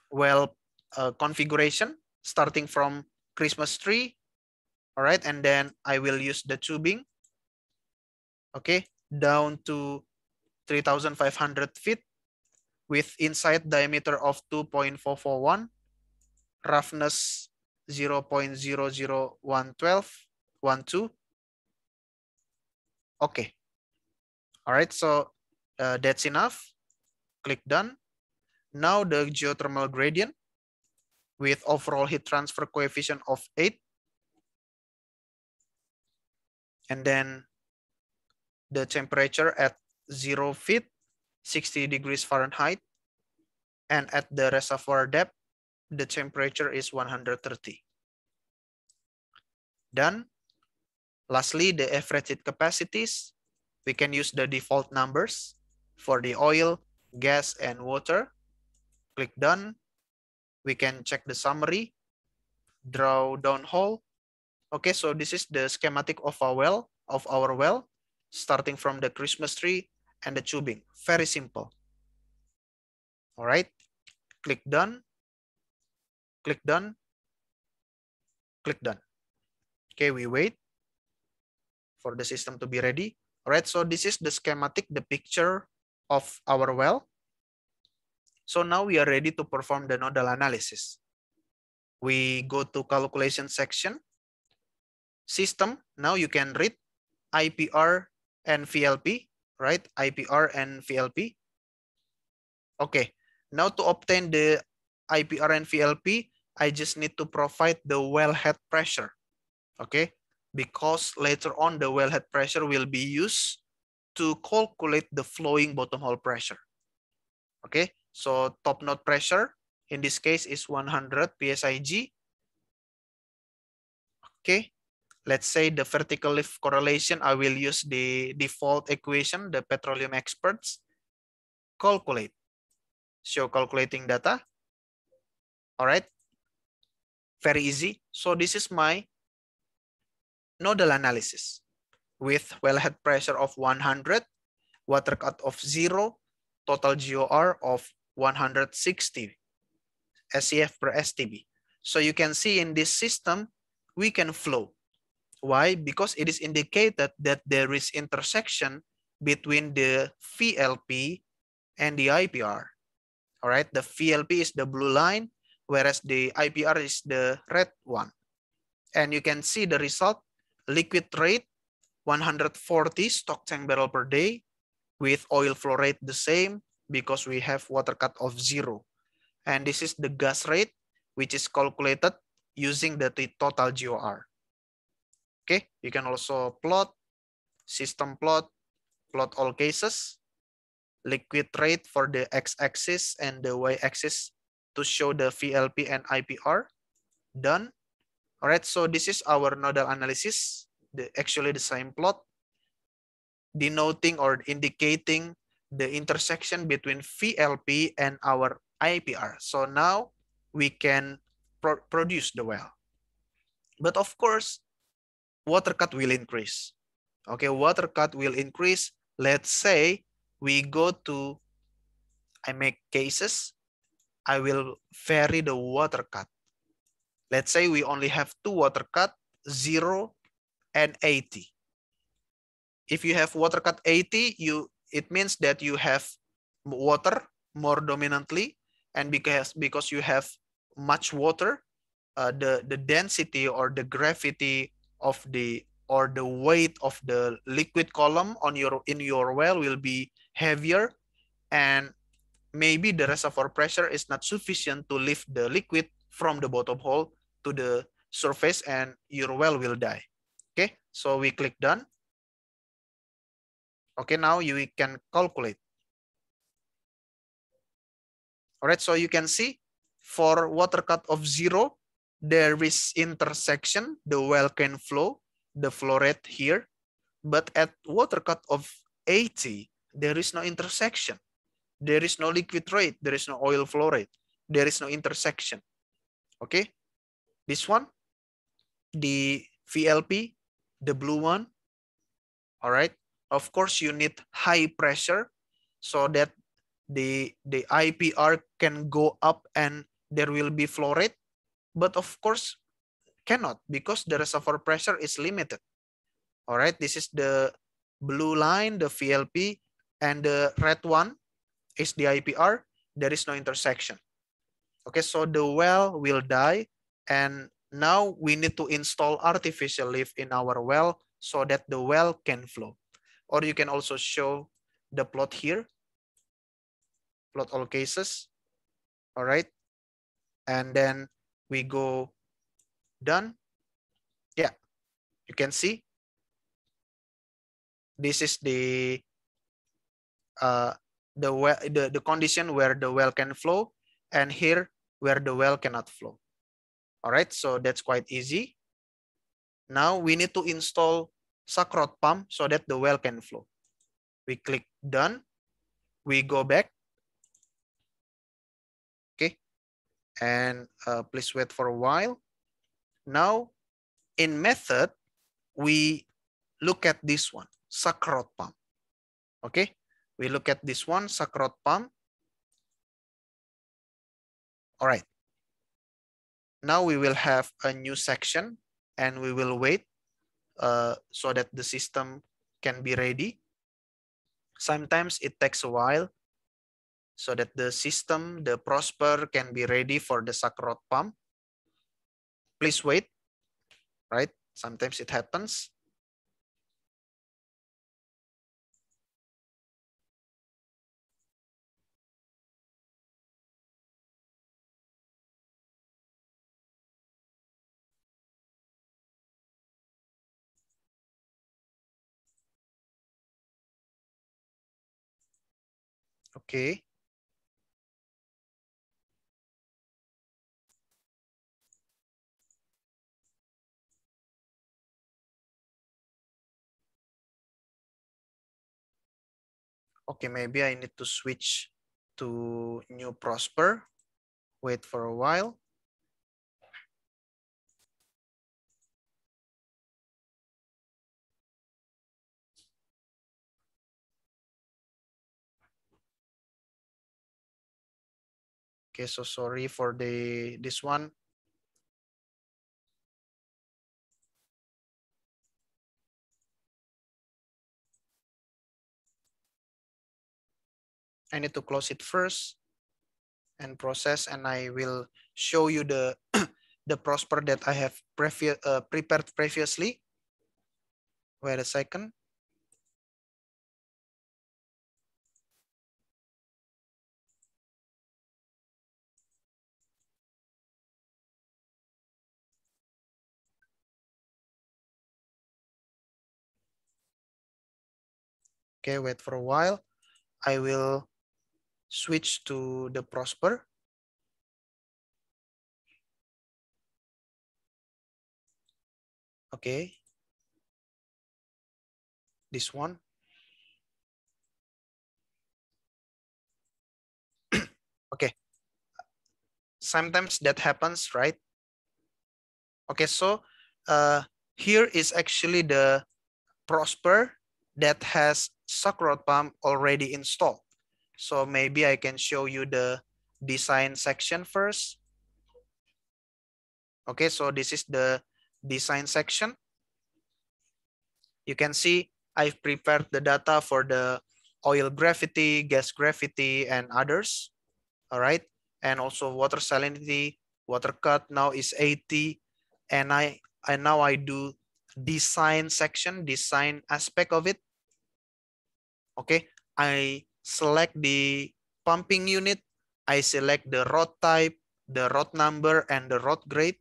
well uh, configuration starting from Christmas tree. All right, and then I will use the tubing. Okay, down to 3,500 feet with inside diameter of 2.441, roughness 0 0.00112, Okay. All right, so uh, that's enough. Click done. Now the geothermal gradient with overall heat transfer coefficient of 8. And then the temperature at 0 feet, 60 degrees Fahrenheit, and at the reservoir depth, the temperature is 130. Done. Lastly, the averaged capacities. We can use the default numbers for the oil, gas, and water. Click done. We can check the summary, draw down hole. Okay, so this is the schematic of our well, of our well, starting from the Christmas tree and the tubing. Very simple. All right. Click done. Click done. Click done. Okay, we wait for the system to be ready. All right, so this is the schematic, the picture of our well. So now we are ready to perform the nodal analysis. We go to calculation section, system. Now you can read IPR and VLP right? IPR and VLP. Okay, now to obtain the IPR and VLP, I just need to provide the wellhead pressure, okay? Because later on the wellhead pressure will be used to calculate the flowing bottom hole pressure. Okay, so top note pressure in this case is 100 PSIG. Okay, let's say the vertical lift correlation, I will use the default equation, the petroleum experts. Calculate. Show calculating data. All right. Very easy. So this is my nodal analysis with wellhead pressure of 100, water cut of 0, total GOR of 160 SCF per STB. So you can see in this system, we can flow why? Because it is indicated that there is intersection between the VLP and the IPR. All right, the VLP is the blue line, whereas the IPR is the red one. And you can see the result, liquid rate 140 stock tank barrel per day with oil flow rate the same because we have water cut of zero. And this is the gas rate, which is calculated using the total GOR. Okay, you can also plot system plot, plot all cases, liquid rate for the x-axis and the y-axis to show the VLP and IPR. Done. All right, so this is our nodal analysis, the actually the same plot, denoting or indicating the intersection between VLP and our IPR. So now we can pro produce the well. But of course, water cut will increase. Okay, water cut will increase. Let's say we go to, I make cases, I will vary the water cut. Let's say we only have two water cut, 0 and 80. If you have water cut 80, you it means that you have water more dominantly and because because you have much water, uh, the, the density or the gravity of the or the weight of the liquid column on your in your well will be heavier and maybe the reservoir pressure is not sufficient to lift the liquid from the bottom hole to the surface and your well will die. Okay, so we click done. Okay, now you can calculate. All right, so you can see for water cut of zero, there is intersection, the well can flow, the flow rate here, but at water cut of 80, there is no intersection. There is no liquid rate, there is no oil flow rate, there is no intersection. Okay, this one, the VLP, the blue one, all right? Of course, you need high pressure so that the, the IPR can go up and there will be flow rate but of course cannot because the reservoir pressure is limited. All right, this is the blue line, the VLP, and the red one is the IPR. There is no intersection. Okay, so the well will die and now we need to install artificial leaf in our well so that the well can flow. Or you can also show the plot here, plot all cases, all right? And then we go done. Yeah, you can see this is the uh, the well the, the condition where the well can flow and here where the well cannot flow. All right, so that's quite easy. Now we need to install Sakrot pump so that the well can flow. We click done. We go back. and uh, please wait for a while. Now in method, we look at this one, saccharate pump. Okay, we look at this one, saccharate pump. All right. Now we will have a new section and we will wait uh, so that the system can be ready. Sometimes it takes a while so that the system, the Prosper can be ready for the sacrot pump. Please wait, right? Sometimes it happens. Okay. okay, maybe I need to switch to new Prosper. Wait for a while. Okay, so sorry for the this one. I need to close it first and process and I will show you the [clears throat] the prosper that I have previous uh, prepared previously. Wait a second. Okay, wait for a while. I will switch to the Prosper. Okay. This one. [clears throat] okay. Sometimes that happens, right? Okay, so uh, here is actually the Prosper that has Sakurot pump already installed. So maybe I can show you the design section first. Okay, so this is the design section. You can see I've prepared the data for the oil gravity, gas gravity, and others. All right, and also water salinity, water cut now is 80, and I and now I do design section, design aspect of it. Okay, I select the pumping unit. I select the rod type, the rod number, and the rod grade.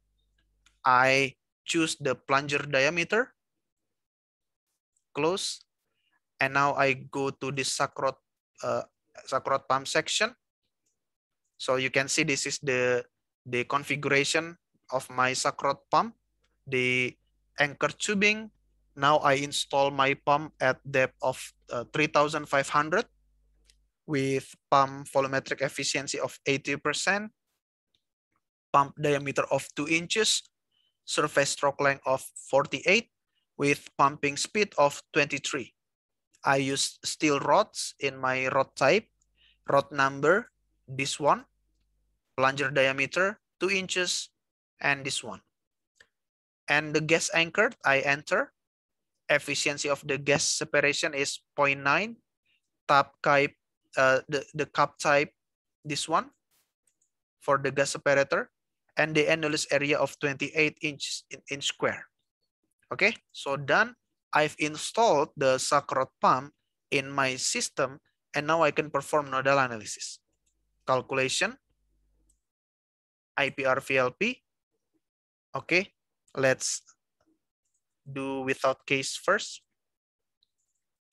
I choose the plunger diameter. Close. And now I go to the sacrot, uh, sacrot pump section. So you can see this is the, the configuration of my sacrot pump, the anchor tubing. Now I install my pump at depth of uh, 3,500 with pump volumetric efficiency of 80%, pump diameter of 2 inches, surface stroke length of 48 with pumping speed of 23. I use steel rods in my rod type, rod number, this one, plunger diameter, 2 inches, and this one. And the gas anchored, I enter. Efficiency of the gas separation is 0.9. Top type uh, the, the cup type, this one for the gas separator and the annulus area of 28 inches in, in square. Okay, so done. I've installed the Sakrot pump in my system and now I can perform nodal analysis. Calculation, IPR VLP. Okay, let's do without case first.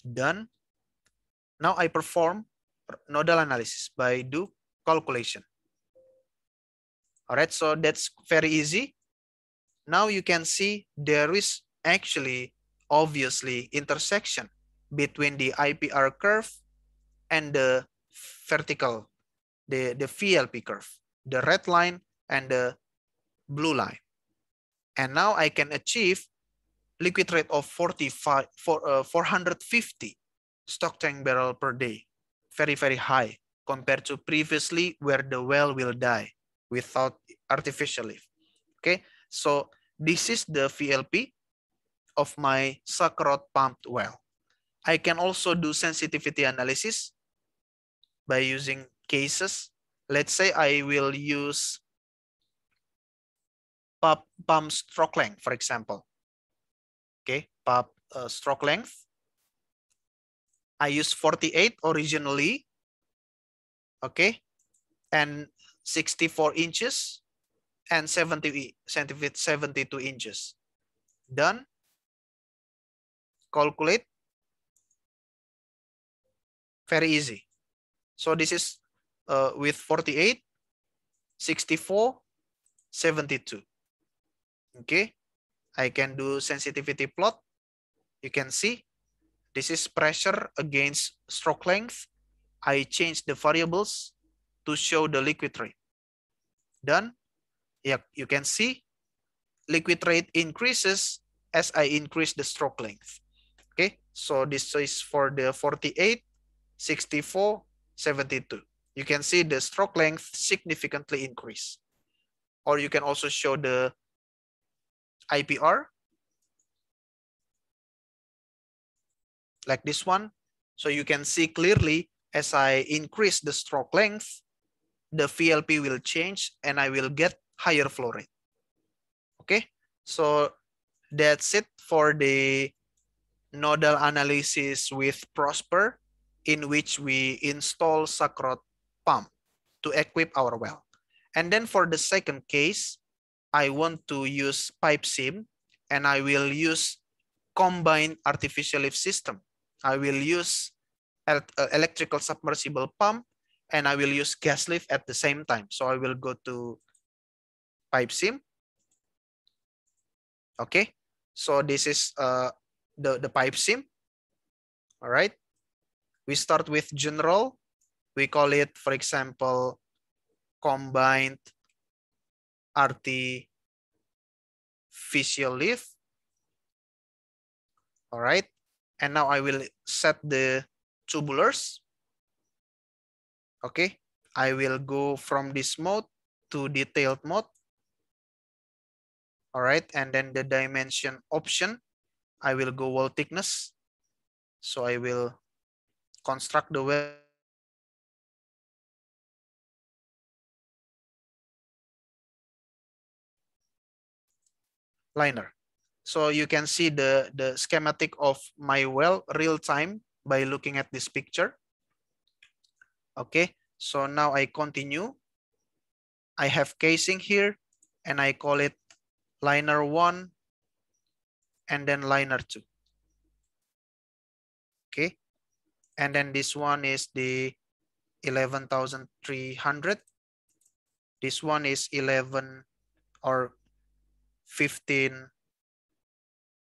Done. Now I perform nodal analysis by do calculation. All right, so that's very easy. Now you can see there is actually obviously intersection between the IPR curve and the vertical, the, the VLP curve, the red line and the blue line. And now I can achieve liquid rate of 45, for, uh, 450 stock tank barrel per day very, very high compared to previously where the well will die without artificial lift. Okay, so this is the VLP of my rod pumped well. I can also do sensitivity analysis by using cases. Let's say I will use pump, pump stroke length, for example. Okay, pump uh, stroke length. I used 48 originally. Okay. And 64 inches and 70, 72 inches. Done. Calculate. Very easy. So this is uh, with 48, 64, 72. Okay. I can do sensitivity plot. You can see this is pressure against stroke length. I change the variables to show the liquid rate. Done. Yeah, you can see liquid rate increases as I increase the stroke length. Okay, so this is for the 48, 64, 72. You can see the stroke length significantly increase. Or you can also show the IPR like this one. So you can see clearly as I increase the stroke length, the VLP will change and I will get higher flow rate. Okay, so that's it for the nodal analysis with Prosper in which we install sacrot pump to equip our well. And then for the second case, I want to use pipe sim and I will use combined artificial lift system I will use electrical submersible pump and I will use gas lift at the same time. So I will go to pipe sim. Okay, so this is uh, the, the pipe sim. All right, we start with general. We call it, for example, combined RT visual lift. All right, and now I will set the tubulars. Okay, I will go from this mode to detailed mode. All right, and then the dimension option, I will go wall thickness. So I will construct the wall liner. So you can see the, the schematic of my well real time by looking at this picture. Okay, so now I continue. I have casing here and I call it liner one and then liner two. Okay, and then this one is the 11,300. This one is 11 or 15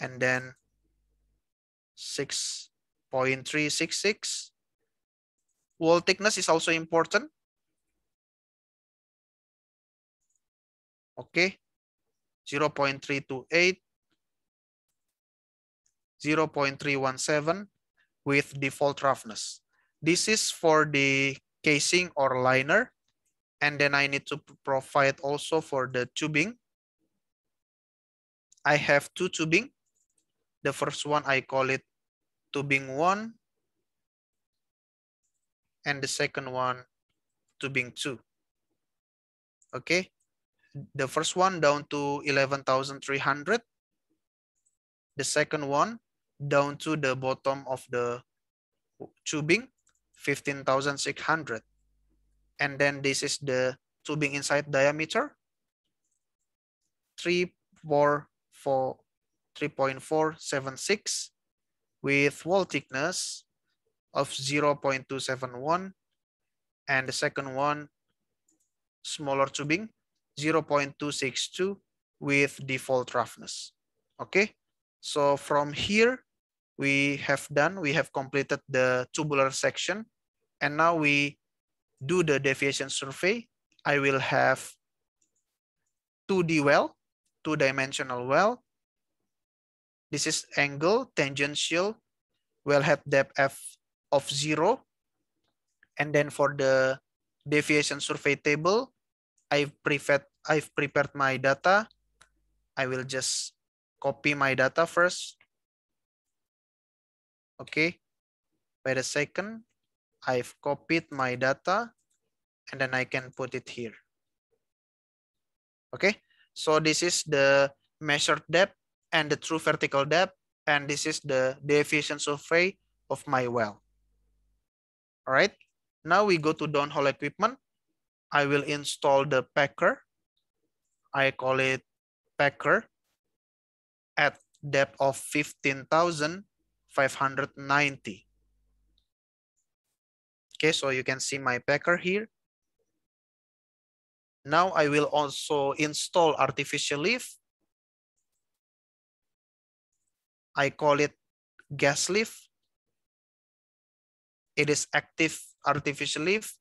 and then 6.366. Wall thickness is also important. Okay, 0 0.328, 0 0.317 with default roughness. This is for the casing or liner. And then I need to provide also for the tubing. I have two tubing, the first one I call it tubing one, and the second one tubing two. Okay, the first one down to 11,300. The second one down to the bottom of the tubing, 15,600. And then this is the tubing inside diameter, 3, 4, 4, 3.476 with wall thickness of 0 0.271 and the second one smaller tubing 0 0.262 with default roughness. Okay, so from here we have done, we have completed the tubular section and now we do the deviation survey. I will have 2D well, two-dimensional well This is angle tangential will have depth f of zero. And then for the deviation survey table, I've prepared, I've prepared my data. I will just copy my data first. Okay. Wait a second. I've copied my data and then I can put it here. Okay. So this is the measured depth and the true vertical depth. And this is the deviation survey of my well. All right. Now we go to downhole equipment. I will install the packer. I call it packer at depth of 15,590. Okay, so you can see my packer here. Now I will also install artificial leaf I call it gas leaf. It is active artificial leaf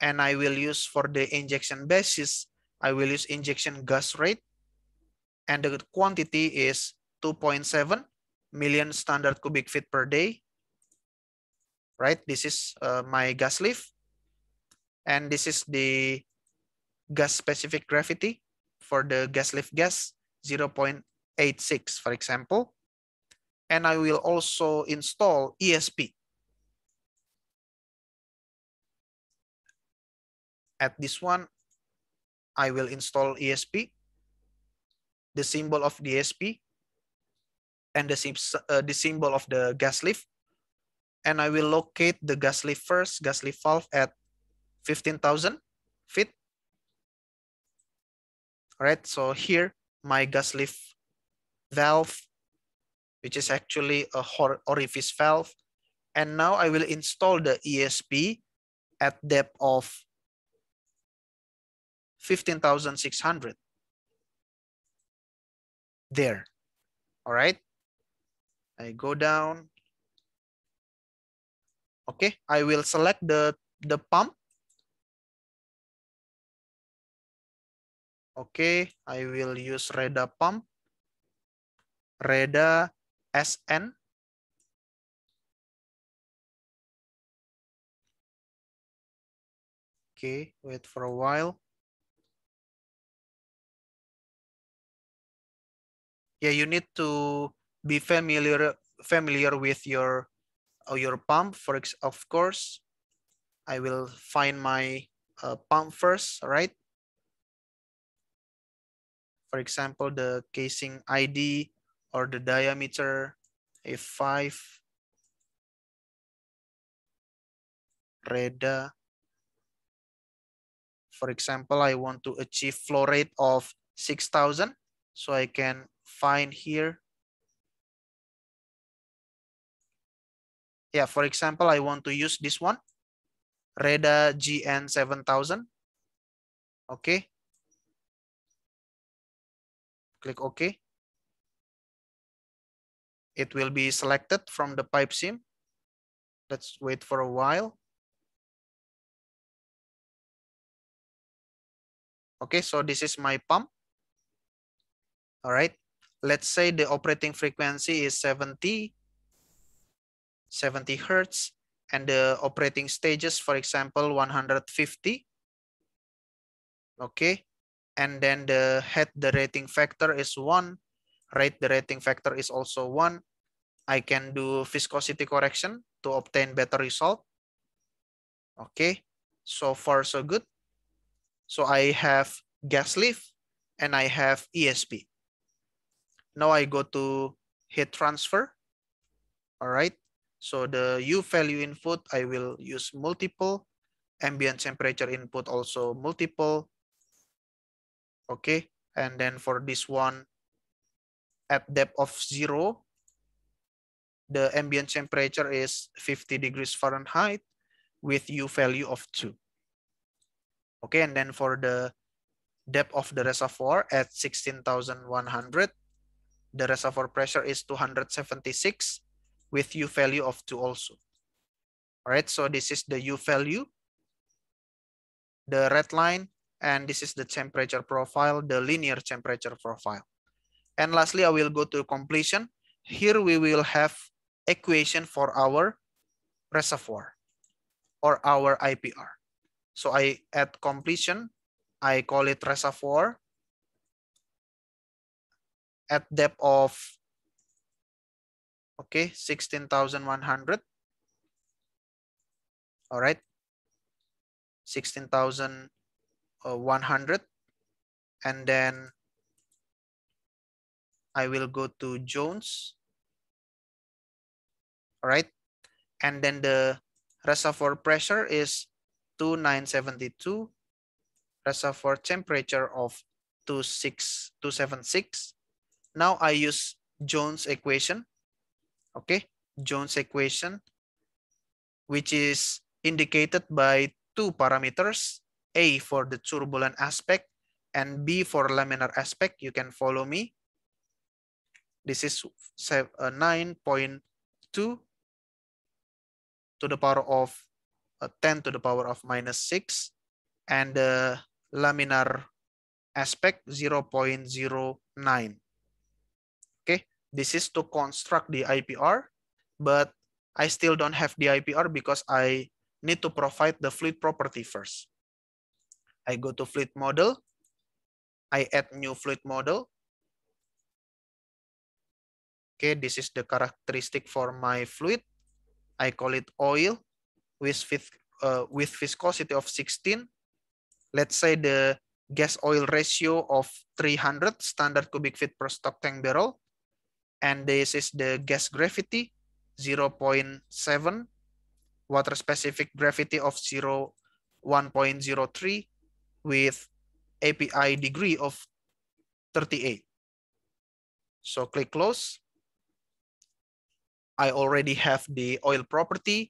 and I will use for the injection basis, I will use injection gas rate and the quantity is 2.7 million standard cubic feet per day. Right, this is uh, my gas leaf and this is the gas specific gravity for the gas leaf gas 0.86 for example and I will also install ESP. At this one, I will install ESP, the symbol of the ESP, and the, uh, the symbol of the gas leaf. And I will locate the gas leaf first, gas leaf valve at 15,000 feet. All right, so here my gas leaf valve which is actually a orifice valve. And now I will install the ESP at depth of 15,600. There. All right. I go down. Okay, I will select the, the pump. Okay, I will use radar pump. Radar SN Okay, wait for a while. Yeah, you need to be familiar familiar with your or uh, your pump. For of course, I will find my uh, pump first, right? For example, the casing ID or the diameter a 5 radar. For example, I want to achieve flow rate of 6,000. So I can find here. Yeah, for example, I want to use this one, radar GN 7000. Okay. Click OK. It will be selected from the pipe sim. Let's wait for a while. Okay, so this is my pump. All right, let's say the operating frequency is 70, 70 hertz, and the operating stages, for example, 150. Okay, and then the head, the rating factor is one, rate, the rating factor is also one, I can do viscosity correction to obtain better result. Okay, so far so good. So I have gas leaf and I have ESP. Now I go to heat transfer. All right, so the U value input, I will use multiple. Ambient temperature input also multiple. Okay, and then for this one, at depth of zero, the ambient temperature is 50 degrees Fahrenheit with U value of 2. Okay, and then for the depth of the reservoir at 16,100, the reservoir pressure is 276 with U value of 2 also. All right, so this is the U value, the red line, and this is the temperature profile, the linear temperature profile. And lastly, I will go to completion. Here we will have equation for our reservoir or our IPR. So I at completion, I call it reservoir at depth of okay 16,100 all right 16,100 and then I will go to Jones all right? And then the reservoir pressure is 2972, reservoir temperature of two six two seven six. Now I use Jones equation, okay? Jones equation, which is indicated by two parameters, A for the turbulent aspect and B for laminar aspect. You can follow me. This is uh, 9.2 to the power of uh, 10 to the power of minus 6 and the laminar aspect 0.09. Okay, this is to construct the IPR, but I still don't have the IPR because I need to provide the fluid property first. I go to fluid model. I add new fluid model. Okay, this is the characteristic for my fluid. I call it oil with uh, with viscosity of 16. Let's say the gas oil ratio of 300 standard cubic feet per stock tank barrel. And this is the gas gravity 0.7, water specific gravity of 1.03 with API degree of 38. So click close. I already have the oil property,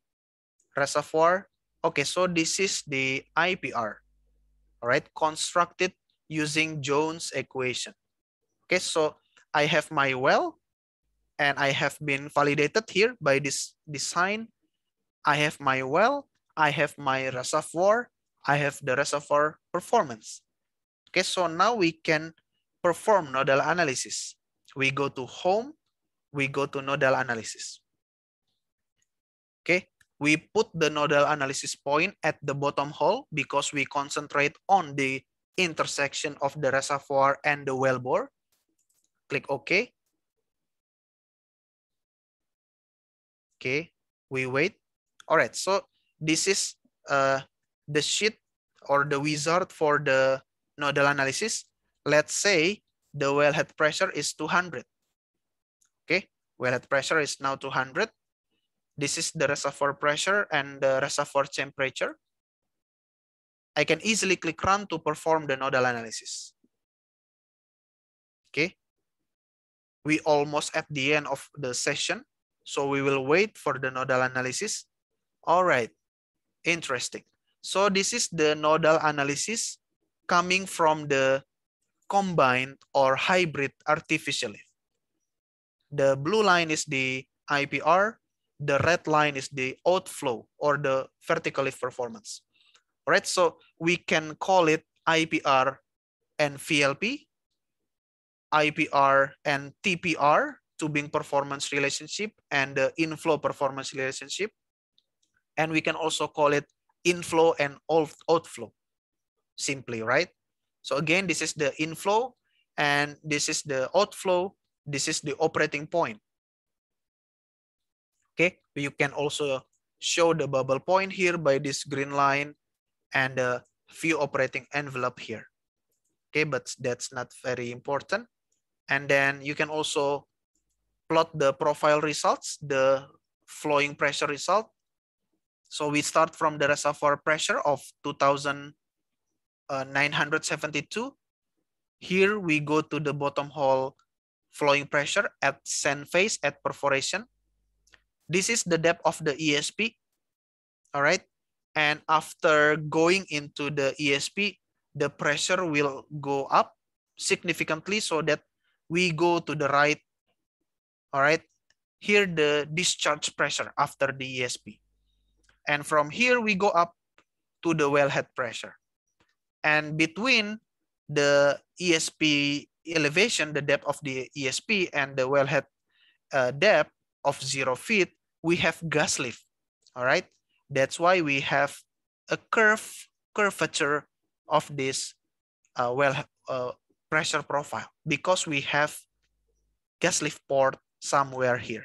reservoir. Okay, so this is the IPR, all right, constructed using Jones equation. Okay, so I have my well, and I have been validated here by this design. I have my well, I have my reservoir, I have the reservoir performance. Okay, so now we can perform nodal analysis. We go to home, we go to nodal analysis. Okay, we put the nodal analysis point at the bottom hole because we concentrate on the intersection of the reservoir and the wellbore. Click OK. Okay, we wait. All right, so this is uh, the sheet or the wizard for the nodal analysis. Let's say the wellhead pressure is 200. Okay, wellhead pressure is now 200. This is the reservoir pressure and the reservoir temperature. I can easily click run to perform the nodal analysis. Okay. We almost at the end of the session. So we will wait for the nodal analysis. All right. Interesting. So this is the nodal analysis coming from the combined or hybrid artificial leaf. The blue line is the IPR, the red line is the outflow or the vertical lift performance. All right, so we can call it IPR and VLP, IPR and TPR, tubing performance relationship and the inflow performance relationship. And we can also call it inflow and outflow simply, right? So again, this is the inflow and this is the outflow. This is the operating point. Okay, you can also show the bubble point here by this green line and the view operating envelope here. Okay, but that's not very important. And then you can also plot the profile results, the flowing pressure result. So we start from the reservoir pressure of 2,972. Here we go to the bottom hole flowing pressure at sand phase at perforation this is the depth of the ESP. All right. And after going into the ESP, the pressure will go up significantly so that we go to the right. All right. Here, the discharge pressure after the ESP. And from here, we go up to the wellhead pressure. And between the ESP elevation, the depth of the ESP and the wellhead uh, depth of zero feet, we have gas lift, all right? That's why we have a curve curvature of this uh, well uh, pressure profile because we have gas lift port somewhere here.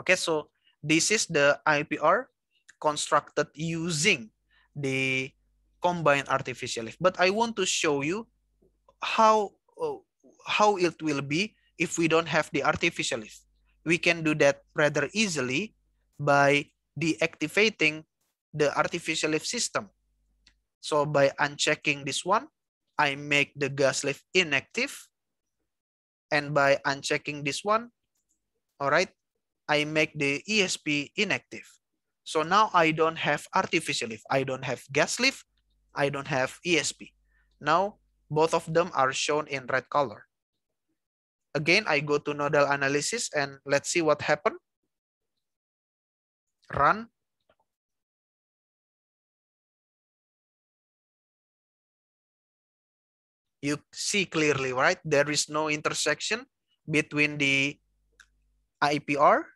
Okay, so this is the IPR constructed using the combined artificial lift. But I want to show you how, uh, how it will be if we don't have the artificial lift we can do that rather easily by deactivating the artificial lift system. So by unchecking this one, I make the gas lift inactive. And by unchecking this one, all right, I make the ESP inactive. So now I don't have artificial lift. I don't have gas lift. I don't have ESP. Now both of them are shown in red color. Again, I go to nodal analysis and let's see what happened. Run. You see clearly, right? There is no intersection between the IPR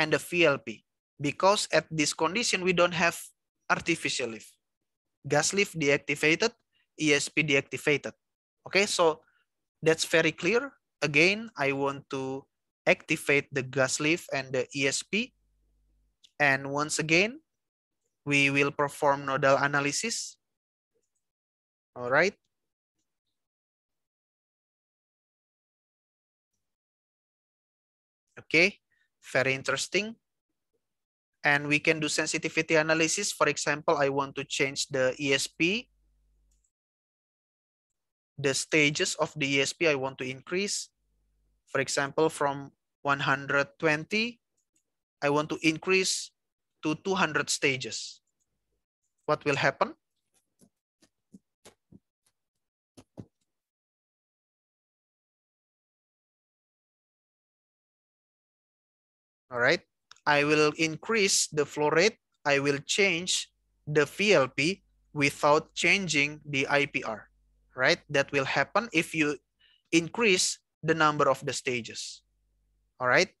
and the VLP because at this condition, we don't have artificial leaf. Gas leaf deactivated, ESP deactivated. Okay, so that's very clear again, I want to activate the gas lift and the ESP. And once again, we will perform nodal analysis. All right. Okay, very interesting. And we can do sensitivity analysis. For example, I want to change the ESP. The stages of the ESP I want to increase. For example, from 120, I want to increase to 200 stages. What will happen? All right. I will increase the flow rate. I will change the VLP without changing the IPR, right? That will happen if you increase the number of the stages. All right.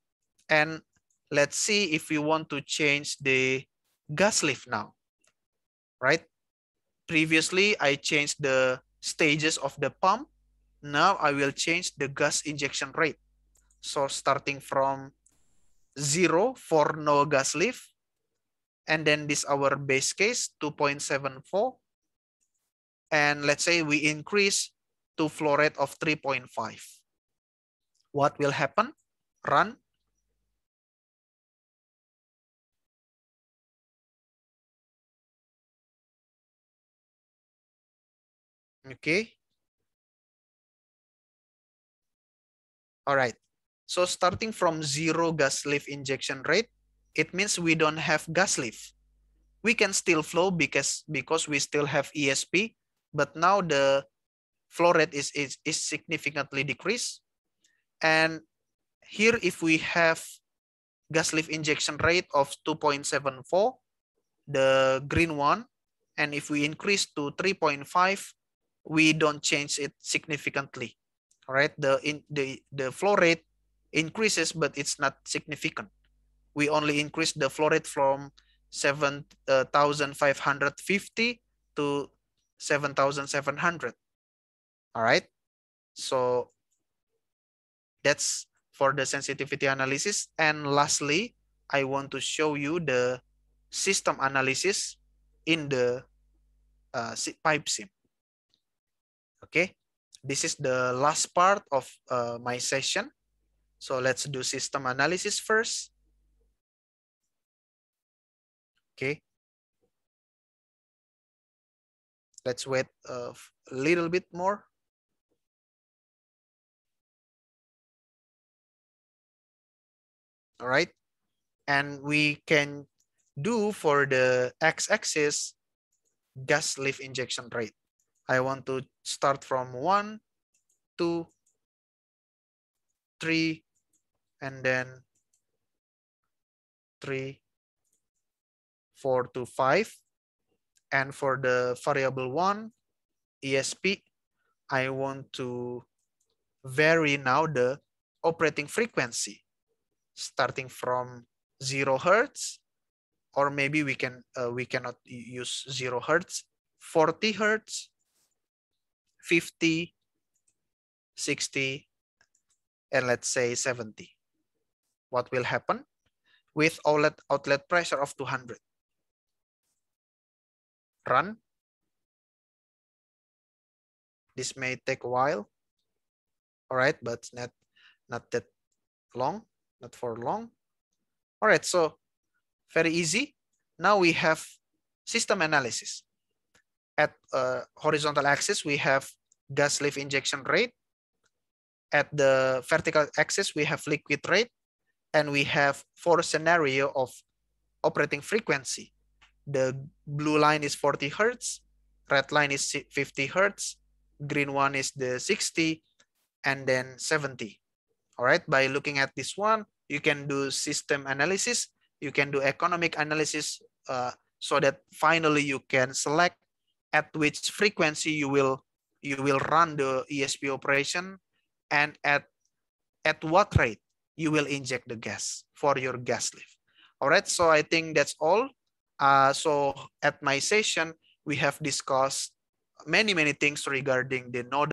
And let's see if we want to change the gas lift now, right? Previously, I changed the stages of the pump. Now I will change the gas injection rate. So starting from zero for no gas lift. And then this our base case, 2.74. And let's say we increase to flow rate of 3.5 what will happen? Run. Okay. All right. So starting from zero gas lift injection rate, it means we don't have gas lift. We can still flow because, because we still have ESP, but now the flow rate is, is, is significantly decreased. And here, if we have gas lift injection rate of 2.74, the green one, and if we increase to 3.5, we don't change it significantly. All right, the, in, the, the flow rate increases, but it's not significant. We only increase the flow rate from 7,550 uh, to 7,700. All right. So that's for the sensitivity analysis. And lastly, I want to show you the system analysis in the uh, pipe sim. Okay, this is the last part of uh, my session. So let's do system analysis first. Okay. Let's wait a little bit more. all right? And we can do for the x-axis gas lift injection rate. I want to start from one, two, three, and then three, four to five. And for the variable one, ESP, I want to vary now the operating frequency starting from zero hertz, or maybe we can uh, we cannot use zero hertz, 40 hertz, 50, 60, and let's say 70. What will happen with outlet outlet pressure of 200? Run. This may take a while. All right, but not not that long not for long. All right, so very easy. Now we have system analysis. At uh, horizontal axis, we have gas lift injection rate. At the vertical axis, we have liquid rate. And we have four scenario of operating frequency. The blue line is 40 hertz, red line is 50 hertz, green one is the 60, and then 70. All right, by looking at this one, you can do system analysis, you can do economic analysis uh, so that finally you can select at which frequency you will you will run the ESP operation and at at what rate you will inject the gas for your gas lift. All right, so I think that's all. Uh, so at my session, we have discussed many, many things regarding the node.